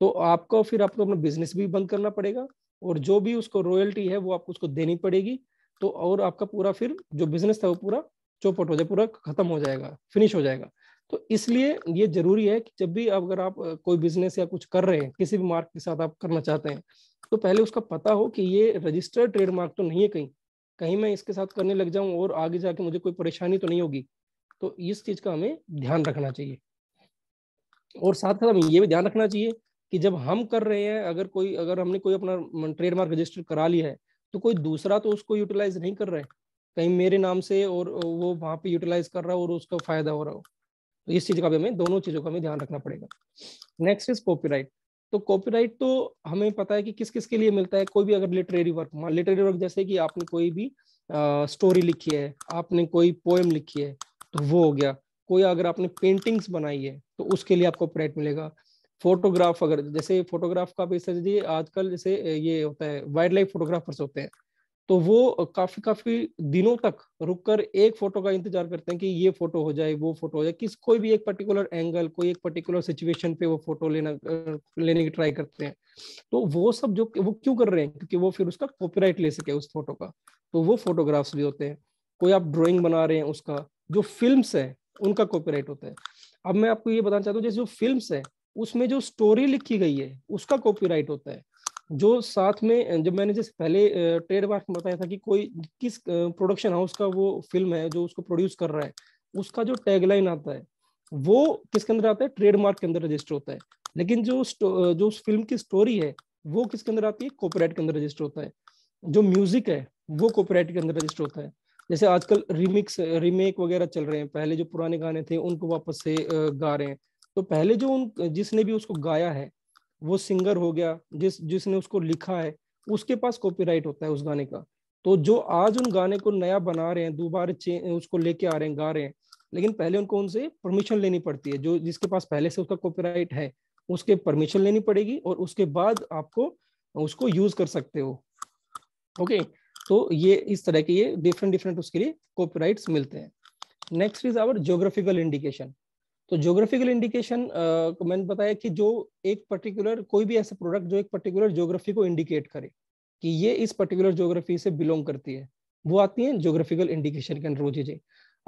तो आपको फिर आपको अपना बिजनेस भी बंद करना पड़ेगा और जो भी उसको रॉयल्टी है वो आपको उसको देनी पड़ेगी तो और आपका पूरा फिर जो बिजनेस था वो पूरा चौपट हो जाए पूरा खत्म हो जाएगा फिनिश हो जाएगा तो इसलिए ये जरूरी है कि जब भी अगर आप कोई बिजनेस या कुछ कर रहे हैं किसी भी मार्क के साथ आप करना चाहते हैं तो पहले उसका पता हो कि ये रजिस्टर्ड ट्रेडमार्क तो नहीं है कहीं कहीं मैं इसके साथ करने लग जाऊं और आगे जाके मुझे कोई परेशानी तो नहीं होगी तो इस चीज का हमें ध्यान रखना चाहिए और साथ साथ हमें ये भी ध्यान रखना चाहिए कि जब हम कर रहे हैं अगर कोई अगर हमने कोई अपना ट्रेडमार्क रजिस्टर करा लिया है तो कोई दूसरा तो उसको यूटिलाइज नहीं कर रहा है कहीं मेरे नाम से और वो वहां पे यूटिलाइज कर रहा हो और उसका फायदा हो रहा हो तो इस चीज का भी हमें दोनों चीजों का हमें ध्यान रखना पड़ेगा नेक्स्ट इज राइट तो कॉपीराइट तो हमें पता है कि किस किस के लिए मिलता है कोई भी अगर लिटरेरी वर्क मान लिटरेरी वर्क जैसे कि आपने कोई भी स्टोरी लिखी है आपने कोई पोएम लिखी है तो वो हो गया कोई अगर आपने पेंटिंग्स बनाई है तो उसके लिए आपको कॉपीराइट मिलेगा फोटोग्राफ अगर जैसे फोटोग्राफ का भी सर जी आजकल जैसे ये होता है वाइल्ड लाइफ फोटोग्राफर्स होते हैं तो वो काफी काफी दिनों तक रुककर एक फोटो का इंतजार करते हैं कि ये फोटो हो जाए वो फोटो हो जाए किस कोई भी एक पर्टिकुलर एंगल कोई एक पर्टिकुलर सिचुएशन पे वो फोटो लेना लेने की ट्राई करते हैं तो वो सब जो वो क्यों कर रहे हैं क्योंकि वो फिर उसका कॉपीराइट ले सके उस फोटो का तो वो फोटोग्राफ्स भी होते हैं कोई आप ड्रॉइंग बना रहे हैं उसका जो फिल्म है उनका कॉपी होता है अब मैं आपको ये बताना चाहता हूँ जैसे जो फिल्म है उसमें जो स्टोरी लिखी गई है उसका कॉपी होता है जो साथ में जब मैंने जैसे पहले ट्रेड में बताया था कि कोई किस प्रोडक्शन हाउस का वो फिल्म है जो उसको प्रोड्यूस कर रहा है उसका जो टैगलाइन आता है वो किसके अंदर आता है ट्रेडमार्क के अंदर रजिस्टर होता है लेकिन जो जो उस फिल्म की स्टोरी है वो किसके अंदर आती है कॉपरेट के अंदर रजिस्टर होता है जो म्यूजिक है वो कॉपरेट के अंदर रजिस्टर होता है जैसे आजकल रिमिक्स रिमेक वगैरह चल रहे हैं पहले जो पुराने गाने थे उनको वापस से गा रहे हैं तो पहले जो उन जिसने भी उसको गाया है वो सिंगर हो गया जिस जिसने उसको लिखा है उसके पास कॉपीराइट होता है उस गाने का तो जो आज उन गाने को नया बना रहे हैं दोबारा उसको लेके आ रहे हैं गा रहे हैं लेकिन पहले उनको उनसे परमिशन लेनी पड़ती है जो जिसके पास पहले से उसका कॉपीराइट है उसके परमिशन लेनी पड़ेगी और उसके बाद आपको उसको यूज कर सकते हो ओके तो ये इस तरह के ये डिफरेंट डिफरेंट उसके लिए कॉपीराइट्स मिलते हैं next is our geographical indication तो ज्योग्राफिकल इंडिकेशन को मैंने बताया कि जो एक पर्टिकुलर कोई भी ऐसा प्रोडक्ट जो एक पर्टिकुलर ज्योग्राफी को इंडिकेट करे कि ये इस पर्टिकुलर ज्योग्राफी से बिलोंग करती है वो आती है ज्योग्राफिकल इंडिकेशन के अंदर वो चीज़ें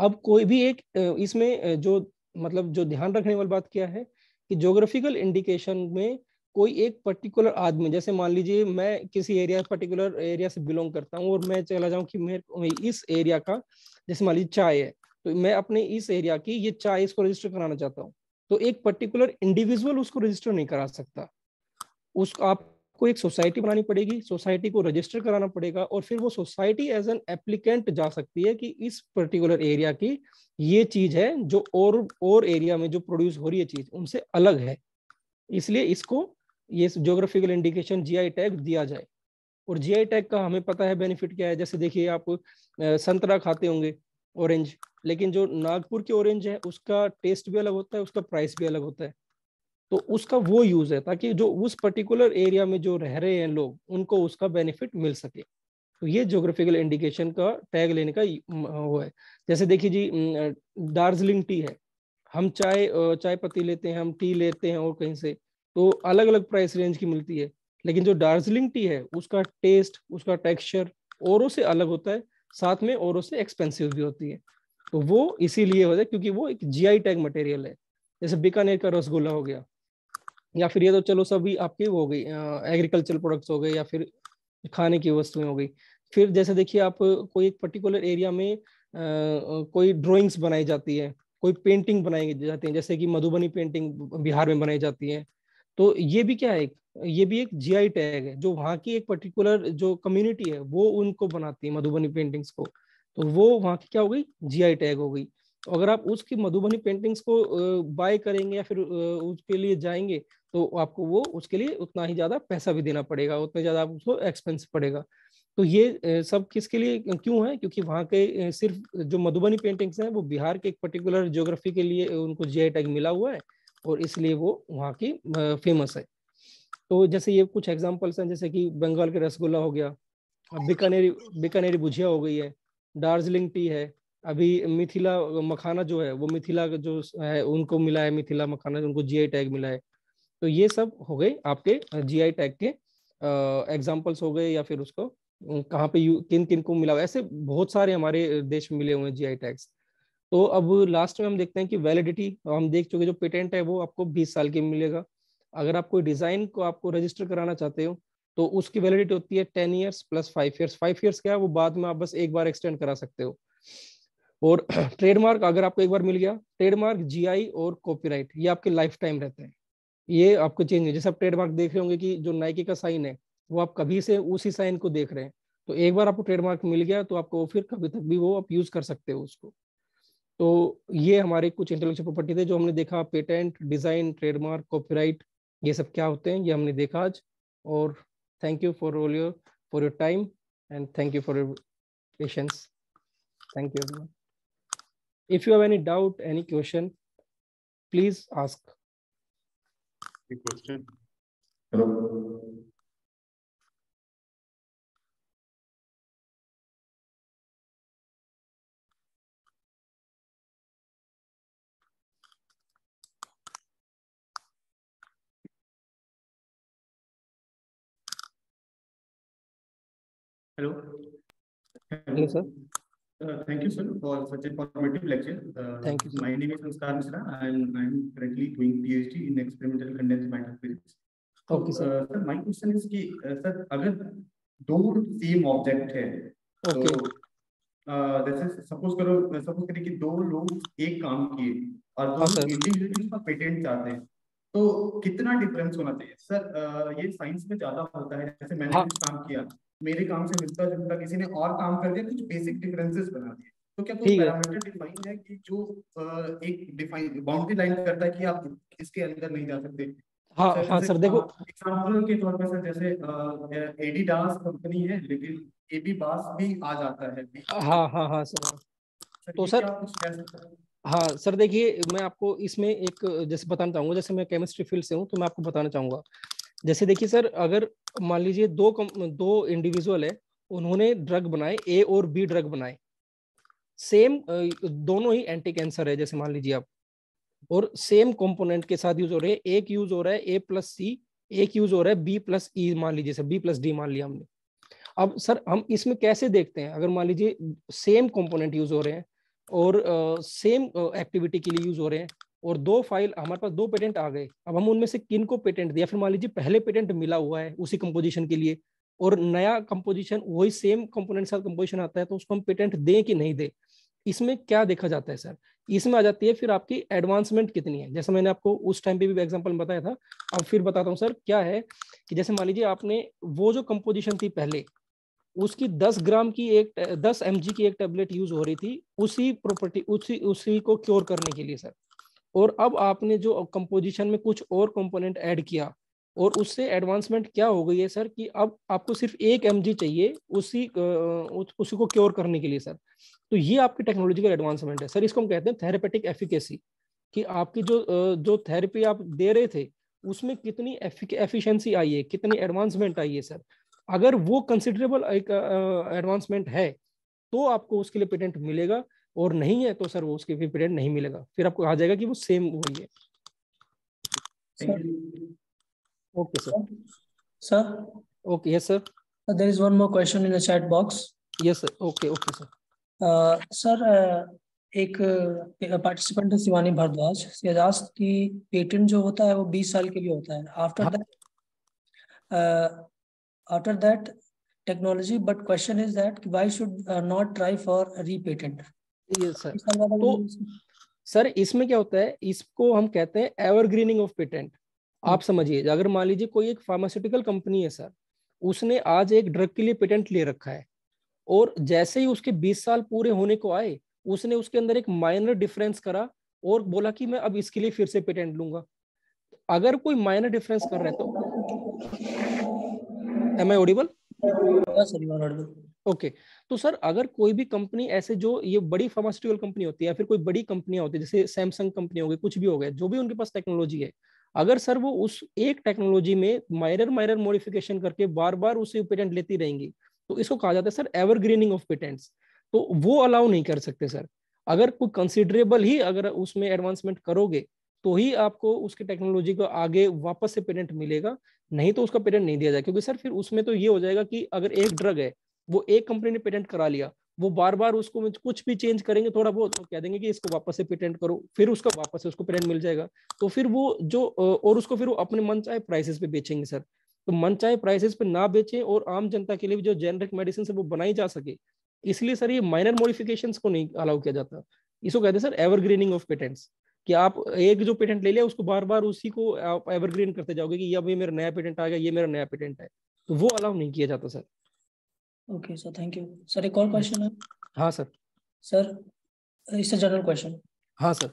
अब कोई भी एक इसमें जो मतलब जो ध्यान रखने वाली बात क्या है कि ज्योग्राफिकल इंडिकेशन में कोई एक पर्टिकुलर आदमी जैसे मान लीजिए मैं किसी एरिया पर्टिकुलर एरिया से बिलोंग करता हूँ और मैं चला जाऊँ कि मेरे इस एरिया का जैसे मान लीजिए चाय है तो मैं अपने इस एरिया की ये चाय इसको रजिस्टर कराना चाहता हूँ तो एक पर्टिकुलर इंडिविजुअल उसको रजिस्टर नहीं करा सकता उस आपको एक सोसाइटी बनानी पड़ेगी सोसाइटी को रजिस्टर कराना पड़ेगा और फिर वो सोसाइटी एज एन एप्लीकेंट जा सकती है कि इस पर्टिकुलर एरिया की ये चीज है जो और और एरिया में जो प्रोड्यूस हो रही है चीज उनसे अलग है इसलिए इसको ये जोग्राफिकल इंडिकेशन जीआई टैग दिया जाए और जीआई टैग का हमें पता है बेनिफिट क्या है जैसे देखिए आप संतरा खाते होंगे ऑरेंज लेकिन जो नागपुर की ऑरेंज है उसका टेस्ट भी अलग होता है उसका प्राइस भी अलग होता है तो उसका वो यूज है ताकि जो उस पर्टिकुलर एरिया में जो रह रहे हैं लोग उनको उसका बेनिफिट मिल सके तो ये जोग्राफिकल इंडिकेशन का टैग लेने का वो है जैसे देखिए जी दार्जिलिंग टी है हम चाय चाय पत्ती लेते हैं हम टी लेते हैं और कहीं से तो अलग अलग प्राइस रेंज की मिलती है लेकिन जो दार्जिलिंग टी है उसका टेस्ट उसका टेक्सचर औरों से अलग होता है साथ में और उससे एक्सपेंसिव भी होती है तो वो इसीलिए होता है क्योंकि वो एक जीआई टैग मटेरियल है जैसे बीकानेर का रसगुल्ला हो गया या फिर ये तो चलो सभी आपकी हो गई एग्रीकल्चर प्रोडक्ट्स हो गए या फिर खाने की वस्तुएं हो गई फिर जैसे देखिए आप कोई एक पर्टिकुलर एरिया में आ, कोई ड्राइंग्स बनाई जाती है कोई पेंटिंग बनाई जाती है जैसे कि मधुबनी पेंटिंग बिहार में बनाई जाती है तो ये भी क्या है ये भी एक जीआई टैग है जो वहाँ की एक पर्टिकुलर जो कम्युनिटी है वो उनको बनाती है मधुबनी पेंटिंग्स को तो वो वहाँ की क्या हो गई जीआई टैग हो गई तो अगर आप उसकी मधुबनी पेंटिंग्स को बाय करेंगे या फिर उसके लिए जाएंगे तो आपको वो उसके लिए उतना ही ज्यादा पैसा भी देना पड़ेगा उतना ज्यादा आपको एक्सपेंस पड़ेगा तो ये सब किसके लिए क्यों है क्योंकि वहाँ के सिर्फ जो मधुबनी पेंटिंग्स हैं वो बिहार के एक पर्टिकुलर ज्योग्राफी के लिए उनको जीआई टैग मिला हुआ है और इसलिए वो वहाँ की फेमस है तो जैसे ये कुछ एग्जाम्पल्स हैं जैसे कि बंगाल के रसगुल्ला हो गया बीकानेरी बीकानेरी भुजिया हो गई है दार्जिलिंग टी है अभी मिथिला मखाना जो है वो मिथिला जो है उनको मिला है मिथिला मखाना उनको जी टैग मिला है तो ये सब हो गए आपके जी टैग के एग्जाम्पल्स हो गए या फिर उसको कहाँ पे यू किन किन को मिला ऐसे बहुत सारे हमारे देश में मिले हुए हैं जीआई टैग्स तो अब लास्ट में हम देखते हैं कि वैलिडिटी हम देख चुके जो पेटेंट है वो आपको 20 साल के मिलेगा अगर आप कोई डिज़ाइन को आपको रजिस्टर कराना चाहते हो तो उसकी वैलिडिटी होती है ten years plus five years five years क्या है वो बाद में आप बस एक बार एक्सटेंड करा सकते हो और ट्रेडमार्क अगर आपको एक बार मिल गया ट्रेडमार्क जीआई और कॉपीराइट ये आपके लाइफ टाइम रहते हैं ये आपको चेंज है जैसे आप ट्रेडमार्क देख रहे होंगे कि जो नाइकी का साइन है वो आप कभी से उसी साइन को देख रहे हैं तो एक बार आपको ट्रेडमार्क मिल गया तो आपको फिर कभी तक भी वो आप यूज कर सकते हो उसको तो ये हमारे कुछ इंटेलेक्चुअल प्रॉपर्टी थे जो हमने देखा पेटेंट डिजाइन ट्रेडमार्क कॉपीराइट ये सब क्या होते हैं ये हमने देखा आज और thank you for all your for your time and thank you for your patience thank you if you have any doubt any question please ask Hello. Hello, sir. Uh, thank you, sir, for such an informative lecture. Uh, thank you. Sir. My name is Sanskar Mishra, and I'm currently doing PhD in experimental condensed matter physics. Okay, sir. Uh, sir, my question is कि uh, sir अगर दो same object है, okay. तो जैसे suppose करो suppose करें कि दो लोग एक काम किए और दोनों इंडिविजुअली उसका पेटेंट चाहते हैं तो कितना डिफरेंस होना चाहिए सर ये साइंस में ज्यादा होता है जैसे मैंने हाँ. काम किया मेरे काम से मिलता जुलता किसी ने और काम कर दिया कुछ बेसिक डिफरेंसेस बना दिए तो क्या कोई पैरामीटर डिफाइन है कि जो एक डिफाइन बाउंड्री लाइन करता है कि आप इसके अंदर नहीं जा सकते हाँ हाँ सर देखो एग्जांपल के तौर पर सर जैसे एडिडास कंपनी है लेकिन एबी बास भी आ जाता है हाँ हाँ हाँ सर तो सर हाँ सर देखिए मैं आपको इसमें एक जैसे बताना चाहूंगा जैसे मैं केमिस्ट्री फील्ड से हूँ तो मैं आपको बताना चाहूंगा जैसे देखिए सर अगर मान लीजिए दो कम, दो इंडिविजुअल है उन्होंने ड्रग बनाए ए और बी ड्रग बनाए सेम दोनों ही एंटी कैंसर है जैसे मान लीजिए आप और सेम कंपोनेंट के साथ यूज हो रहे हैं एक यूज हो रहा है ए प्लस सी एक यूज हो रहा है बी प्लस ई मान लीजिए सर बी प्लस डी मान लिया हमने अब सर हम इसमें कैसे देखते हैं अगर मान लीजिए सेम कंपोनेंट यूज हो रहे हैं और सेम uh, एक्टिविटी uh, के लिए यूज हो रहे हैं और दो फाइल हमारे पास दो पेटेंट आ गए अब हम उनमें से किन को पेटेंट दिया फिर मान लीजिए पहले पेटेंट मिला हुआ है उसी कंपोजिशन के लिए और नया कंपोजिशन वही सेम कंपोनेंट साथ कंपोजिशन आता है तो उसको हम पेटेंट दें कि नहीं दें इसमें क्या देखा जाता है सर इसमें आ जाती है फिर आपकी एडवांसमेंट कितनी है जैसे मैंने आपको उस टाइम पे भी एग्जांपल बताया था अब फिर बताता हूँ सर क्या है कि जैसे मान लीजिए आपने वो जो कंपोजिशन थी पहले उसकी 10 ग्राम की एक 10 एम की एक टेबलेट यूज हो रही थी उसी प्रॉपर्टी उसी उसी को क्योर करने के लिए सर और अब आपने जो कंपोजिशन में कुछ और कंपोनेंट ऐड किया और उससे एडवांसमेंट क्या हो गई है सर कि अब आपको सिर्फ एक एम चाहिए उसी उसी को क्योर करने के लिए सर तो ये आपकी टेक्नोलॉजिकल एडवांसमेंट है सर इसको हम कहते हैं थेरेपेटिक एफिकेसी कि आपकी जो जो थेरेपी आप दे रहे थे उसमें कितनी एफिशिएंसी आई है कितनी एडवांसमेंट आई है सर अगर वो कंसिडरेबल एक एडवांसमेंट है तो आपको उसके लिए पेटेंट मिलेगा और नहीं है तो सर वो उसके फिर पीरियड नहीं मिलेगा फिर आपको आ जाएगा कि वो सेम वही है okay sir sir okay yes sir there is one more question in the chat box yes sir okay okay sir sir एक पार्टिसिपेंट uh, है शिवानी भारद्वाज एजाज की पेटेंट जो होता है वो 20 साल के लिए होता है after that after that technology but question is that why should not try for re patent sir मतलब तो सर इसमें क्या होता है इसको हम कहते हैं एवरग्रीनिंग ऑफ पेटेंट आप हम्म। समझिए अगर मान लीजिए कोई एक फार्मास्यूटिकल कंपनी है सर उसने आज एक ड्रग के लिए पेटेंट ले रखा है और जैसे ही उसके 20 साल पूरे होने को आए उसने उसके अंदर एक माइनर डिफरेंस करा और बोला कि मैं अब इसके लिए फिर से पेटेंट लूंगा अगर कोई माइनर डिफरेंस कर रहा है तो एम आई ऑडिबल ओके तो सर अगर कोई भी कंपनी ऐसे जो ये बड़ी फार्मास्यूटिकल कंपनी होती है या फिर कोई बड़ी कंपनियां होती है जैसे सैमसंग कंपनी हो गई कुछ भी हो गया जो भी उनके पास टेक्नोलॉजी है अगर सर वो उस एक टेक्नोलॉजी में माइनर माइनर मॉडिफिकेशन करके बार बार उसे पेटेंट लेती रहेंगी तो इसको कहा जाता है सर एवरग्रीनिंग ऑफ पेटेंट्स तो वो अलाउ नहीं कर सकते सर अगर कोई कंसिडरेबल ही अगर उसमें एडवांसमेंट करोगे तो ही आपको उसकी टेक्नोलॉजी को आगे वापस से पेटेंट मिलेगा नहीं तो उसका पेटेंट नहीं दिया जाए क्योंकि सर फिर उसमें तो ये हो जाएगा कि अगर एक ड्रग है वो एक कंपनी ने पेटेंट करा लिया वो बार बार उसको कुछ भी चेंज करेंगे थोड़ा बहुत तो कह देंगे कि इसको वापस से पेटेंट करो फिर उसका वापस से उसको पेटेंट मिल जाएगा तो फिर वो जो और उसको फिर वो अपने मन चाहे प्राइसेस पे बेचेंगे सर तो मन चाहे प्राइसेस पे ना बेचें और आम जनता के लिए भी जो जेनरिक मेडिसिन है वो बनाई जा सके इसलिए सर ये माइनर मॉडिफिकेशन को नहीं अलाउ किया जाता इसको कहते हैं सर एवरग्रीनिंग ऑफ पेटेंट्स कि आप एक जो पेटेंट ले लिया उसको बार बार उसी को आप एवरग्रीन करते जाओगे कि अब ये मेरा नया पेटेंट आ गया ये मेरा नया पेटेंट है तो वो अलाउ नहीं किया जाता sir okay sir thank you sir एक और क्वेश्चन है हाँ सर सर इससे जनरल क्वेश्चन हाँ सर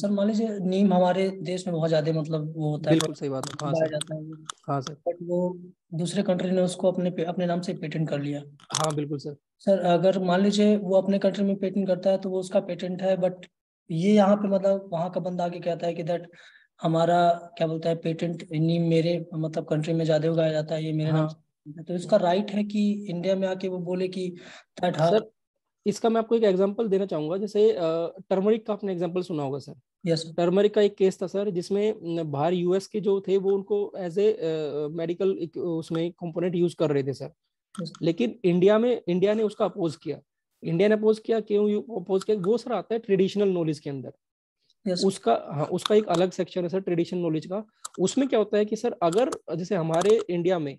सर मान लीजिए नीम हमारे देश में बहुत ज्यादा मतलब वो होता है बिल्कुल सही बात है हाँ सर हाँ सर बट वो दूसरे कंट्री ने उसको अपने अपने नाम से पेटेंट कर लिया हाँ बिल्कुल सर सर अगर मान लीजिए वो अपने कंट्री में पेटेंट करता है तो वो उसका पेटेंट है बट ये यहाँ पे मतलब वहाँ का बंदा आके कहता है कि दैट हमारा क्या बोलता है पेटेंट नीम मेरे मतलब कंट्री में ज्यादा उगाया जाता है ये मेरे हाँ. नाम तो इसका राइट है कि इंडिया में आके वो बोले कि सर इसका मैं आपको एक एग्जांपल देना चाहूंगा जैसे टर्मरिक का आपने एग्जांपल सुना होगा सर यस टर्मरिक का एक केस था सर जिसमें बाहर यूएस के जो थे वो उनको एज ए मेडिकल उसमें कंपोनेंट यूज कर रहे थे सर लेकिन इंडिया में इंडिया ने उसका अपोज किया इंडिया ने अपोज किया क्यों अपोज किया वो सर आता है ट्रेडिशनल नॉलेज के अंदर Yes. उसका हाँ उसका एक अलग सेक्शन है सर ट्रेडिशनल नॉलेज का उसमें क्या होता है कि सर अगर जैसे हमारे इंडिया में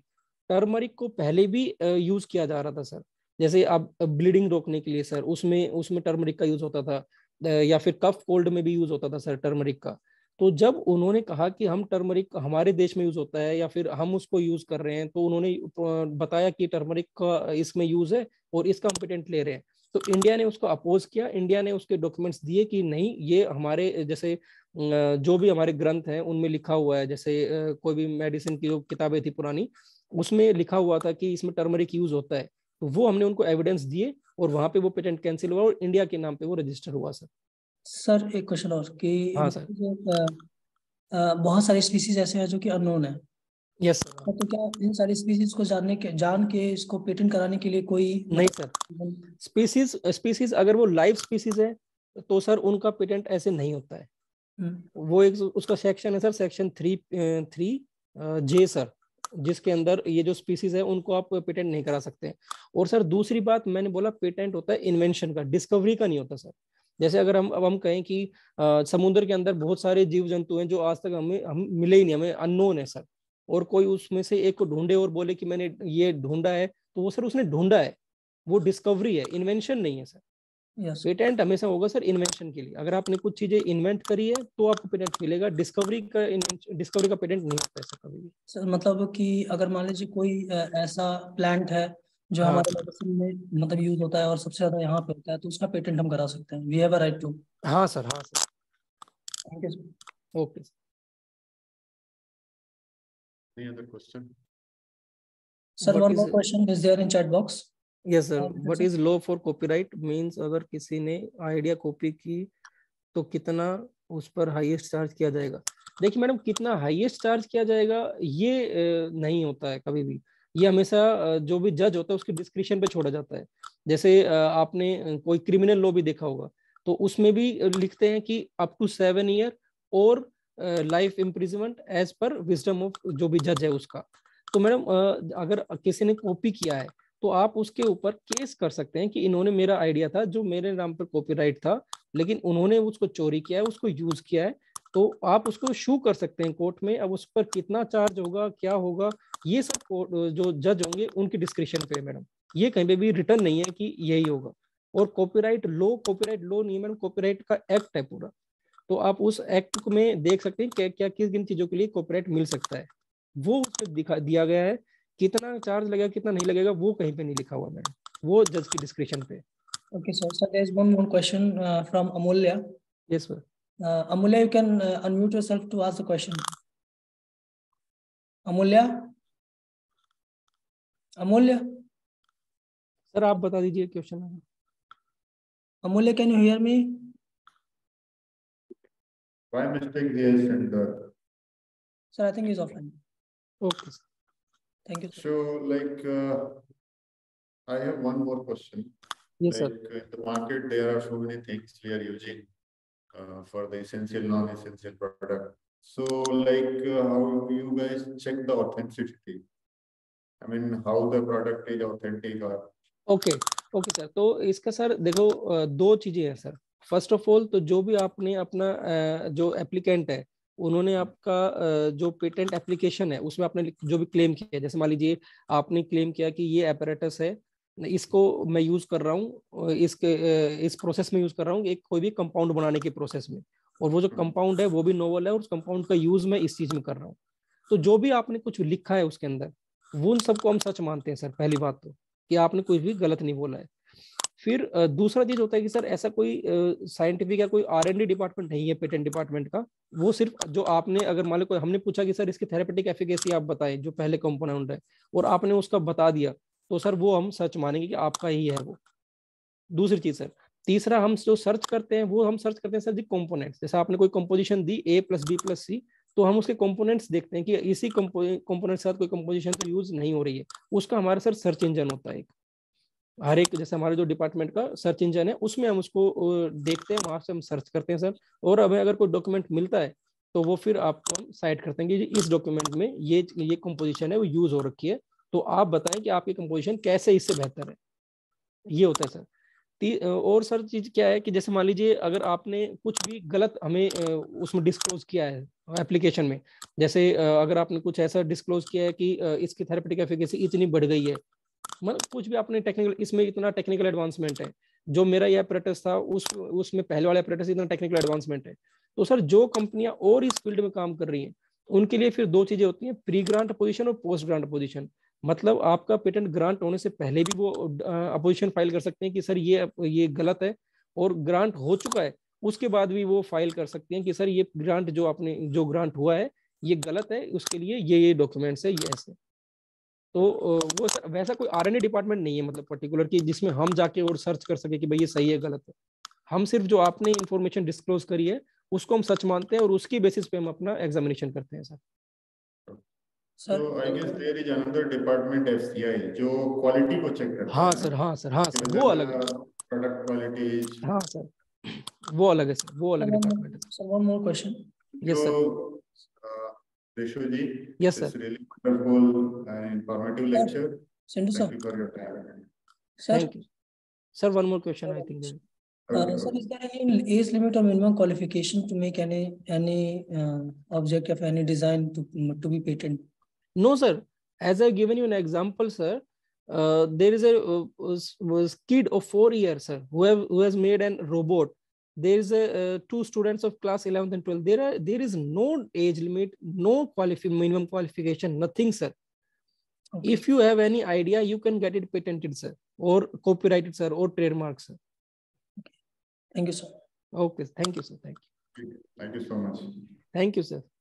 टर्मरिक को पहले भी यूज किया जा रहा था सर जैसे आप ब्लीडिंग रोकने के लिए सर उसमें उसमें टर्मरिक का यूज होता था या फिर कफ कोल्ड में भी यूज होता था सर टर्मरिक का तो जब उन्होंने कहा कि हम टर्मरिक हमारे देश में यूज होता है या फिर हम उसको यूज कर रहे हैं तो उन्होंने बताया कि टर्मरिक का इसमें यूज है और इसका हम पेटेंट ले रहे हैं तो इंडिया ने उसको अपोज किया इंडिया ने उसके डॉक्यूमेंट्स दिए कि नहीं ये हमारे जैसे जो भी हमारे ग्रंथ हैं उनमें लिखा हुआ है जैसे कोई भी मेडिसिन की जो किताबें थी पुरानी उसमें लिखा हुआ था कि इसमें टर्मरिक यूज होता है तो वो हमने उनको एविडेंस दिए और वहां पे वो पेटेंट कैंसिल हुआ और इंडिया के नाम पे वो रजिस्टर हुआ सर सर एक क्वेश्चन और कि हाँ सर बहुत सारी स्पीसीज ऐसे हैं जो कि अननोन है यस yes, सर तो क्या इन सारी स्पीसीज को जानने के जान के इसको पेटेंट कराने के लिए कोई नहीं सर स्पीसीज स्पीसीज अगर वो लाइव स्पीसीज है तो सर उनका पेटेंट ऐसे नहीं होता है हम्म। वो एक उसका सेक्शन है sir section three three J sir जिसके अंदर ये जो स्पीसीज है उनको आप पेटेंट नहीं करा सकते और सर दूसरी बात मैंने बोला पेटेंट होता है इन्वेंशन का डिस्कवरी का नहीं होता सर जैसे अगर हम अब हम कहें कि समुद्र के अंदर बहुत सारे जीव जंतु हैं जो आज तक हमें हम मिले ही नहीं हमें अननोन है सर और कोई उसमें से एक को ढूंढे और बोले कि मैंने ये ढूंढा है तो वो सर उसने ढूंढा है वो डिस्कवरी है इन्वेंशन नहीं है सर yes. पेटेंट हमेशा होगा सर इन्वेंशन के लिए अगर आपने कुछ चीजें इन्वेंट करी है तो आपको पेटेंट मिलेगा डिस्कवरी का डिस्कवरी का पेटेंट नहीं होता ऐसा कभी सर मतलब कि अगर मान लीजिए कोई ऐसा प्लांट है जो हाँ, हमारे मेडिसिन में मतलब यूज होता है और सबसे ज्यादा यहाँ पे होता है तो उसका पेटेंट हम करा सकते हैं we have a right to हाँ सर हाँ sir thank you sir okay sir any other question sir what one more question is there in chat box yes sir what is law for copyright means अगर किसी ने idea copy की तो कितना उस पर हाईएस्ट चार्ज किया जाएगा देखिए मैडम कितना हाईएस्ट चार्ज किया जाएगा ये नहीं होता है कभी भी ये हमेशा जो भी जज होता है उसके डिस्क्रिप्शन पे छोड़ा जाता है जैसे आपने कोई क्रिमिनल लॉ भी देखा होगा तो उसमें भी लिखते हैं कि अप टू सेवन ईयर और life imprisonment as per wisdom of जो भी जज है उसका तो मैडम अगर किसी ने कॉपी किया है तो आप उसके ऊपर केस कर सकते हैं कि इन्होंने मेरा आइडिया था जो मेरे नाम पर कॉपीराइट था लेकिन उन्होंने उसको चोरी किया है उसको यूज किया है तो आप उसको शू कर सकते हैं कोर्ट में अब उस पर कितना चार्ज होगा क्या होगा ये सब जो जज होंगे उनकी डिस्क्रिप्शन पे मैडम ये कहीं पे भी रिटर्न नहीं है कि यही होगा और कॉपीराइट लो कॉपीराइट लो नहीं मैडम कॉपीराइट का एक्ट है पूरा तो आप उस एक्ट में देख सकते हैं क्या क्या किस किन चीजों के लिए कॉपीराइट मिल सकता है वो उसमें दिखा दिया गया है कितना चार्ज लगेगा कितना नहीं लगेगा वो कहीं पे नहीं लिखा हुआ मैडम वो जज की डिस्क्रिप्शन पे okay sir sir there is one more question from Amulya yes sir Amulya you can unmute yourself to ask the question Amulya Amulya sir आप बता दीजिए question Amulya can you hear me by mistake he is sir I think is offline okay sir Thank you. So, like, uh, I have one more question. Yes, like, sir. In the market, there are so many things we are using uh, for the essential, non-essential product. So, like, uh, how do you guys check the authenticity? I mean, how the product is authentic or? Okay, okay sir तो इसका sir देखो दो चीजें हैं sir first of all तो जो भी आपने अपना जो एप्लीकेंट है उन्होंने आपका जो पेटेंट एप्लीकेशन है उसमें आपने जो भी क्लेम किया जैसे मान लीजिए आपने क्लेम किया कि ये एपरेटस है इसको मैं यूज कर रहा हूँ इसके इस प्रोसेस में यूज कर रहा हूँ एक कोई भी कंपाउंड बनाने के प्रोसेस में और वो जो हम्म। कंपाउंड है वो भी नोवल है और उस कंपाउंड का यूज मैं इस चीज में कर रहा हूँ तो जो भी आपने कुछ लिखा है उसके अंदर वो उन सबको हम सच मानते हैं सर पहली बात तो कि आपने कुछ भी गलत नहीं बोला है फिर दूसरा चीज होता है कि सर ऐसा कोई साइंटिफिक या कोई आर एंड डी डिपार्टमेंट नहीं है पेटेंट डिपार्टमेंट का वो सिर्फ जो आपने अगर मान लो हमने पूछा कि सर इसकी थेरेपेटिक एफिकेसी आप बताएं जो पहले कंपोनेंट है और आपने उसका बता दिया तो सर वो हम सर्च मानेंगे कि आपका ही है वो दूसरी चीज सर तीसरा हम जो सर्च करते हैं वो हम सर्च करते हैं सर जी कॉम्पोनेंट जैसे आपने कोई कंपोजिशन दी A plus B plus C तो हम उसके कंपोनेंट्स देखते हैं कि इसी कंपोनेंट के साथ कोई कंपोजिशन तो यूज नहीं हो रही है उसका हमारा सर सर्च इंजन होता है एक हर एक जैसे हमारे जो डिपार्टमेंट का सर्च इंजन है उसमें हम उसको देखते हैं वहां से हम सर्च करते हैं सर और हमें अगर कोई डॉक्यूमेंट मिलता है तो वो फिर आपको हम साइड करते हैं कि इस डॉक्यूमेंट में ये ये कंपोजिशन है वो यूज हो रखी है तो आप बताएं कि आपकी कंपोजिशन कैसे इससे बेहतर है ये होता है सर और सर चीज क्या है कि जैसे मान लीजिए अगर आपने कुछ भी गलत हमें उसमें डिस्क्लोज किया है एप्लीकेशन में जैसे अगर आपने कुछ ऐसा डिस्क्लोज किया है कि इसकी थेरेपेटिक एफिकेसी इतनी बढ़ गई है मतलब कुछ भी आपने टेक्निकल इसमें इतना टेक्निकल एडवांसमेंट है जो मेरा ये अपरेटस था उस उसमें पहले वाला अपरेटस इतना टेक्निकल एडवांसमेंट है तो सर जो कंपनियां और इस फील्ड में काम कर रही हैं उनके लिए फिर दो चीजें होती हैं प्री ग्रांट पोजिशन और पोस्ट ग्रांट पोजिशन मतलब आपका पेटेंट ग्रांट होने से पहले भी वो अपोजिशन फाइल कर सकते हैं कि सर ये ये गलत है और ग्रांट हो चुका है उसके बाद भी वो फाइल कर सकते हैं कि सर ये ग्रांट जो आपने जो ग्रांट हुआ है ये गलत है उसके लिए ये ये डॉक्यूमेंट्स है ये ऐसे तो वो सर, वैसा कोई आर डिपार्टमेंट नहीं है मतलब पर्टिकुलर की जिसमें हम जाके और सर्च कर सके कि भाई ये सही है गलत है हम सिर्फ जो आपने इन्फॉर्मेशन डिस्क्लोज करी है उसको हम सच मानते हैं और उसकी बेसिस पे हम अपना एग्जामिनेशन करते हैं sir sir I guess there जो क्वालिटी को चेक करता हां सर सर हां सर वो हाँ, सर वो अलग है वो अलग है sir one more question yes sir Rishuji. Yes, sir. It's really wonderful and informative sir. lecture. Send Thank sir. you for your time. Sir. Thank you. Sir, one more question, I think. Then. Uh, sir, is there any age limit or minimum qualification to make any any uh, object of any design to to be patent? No, sir. As I've given you an example, sir, uh, there is a uh, was, was kid of four years, sir, who have who has made an robot there is a uh, two students of class 11th and 12th there are there is no age limit no qualify minimum qualification nothing sir okay. if you have any idea you can get it patented sir or copyrighted sir or trademark sir okay. thank you sir okay thank you sir thank you thank you so much thank you sir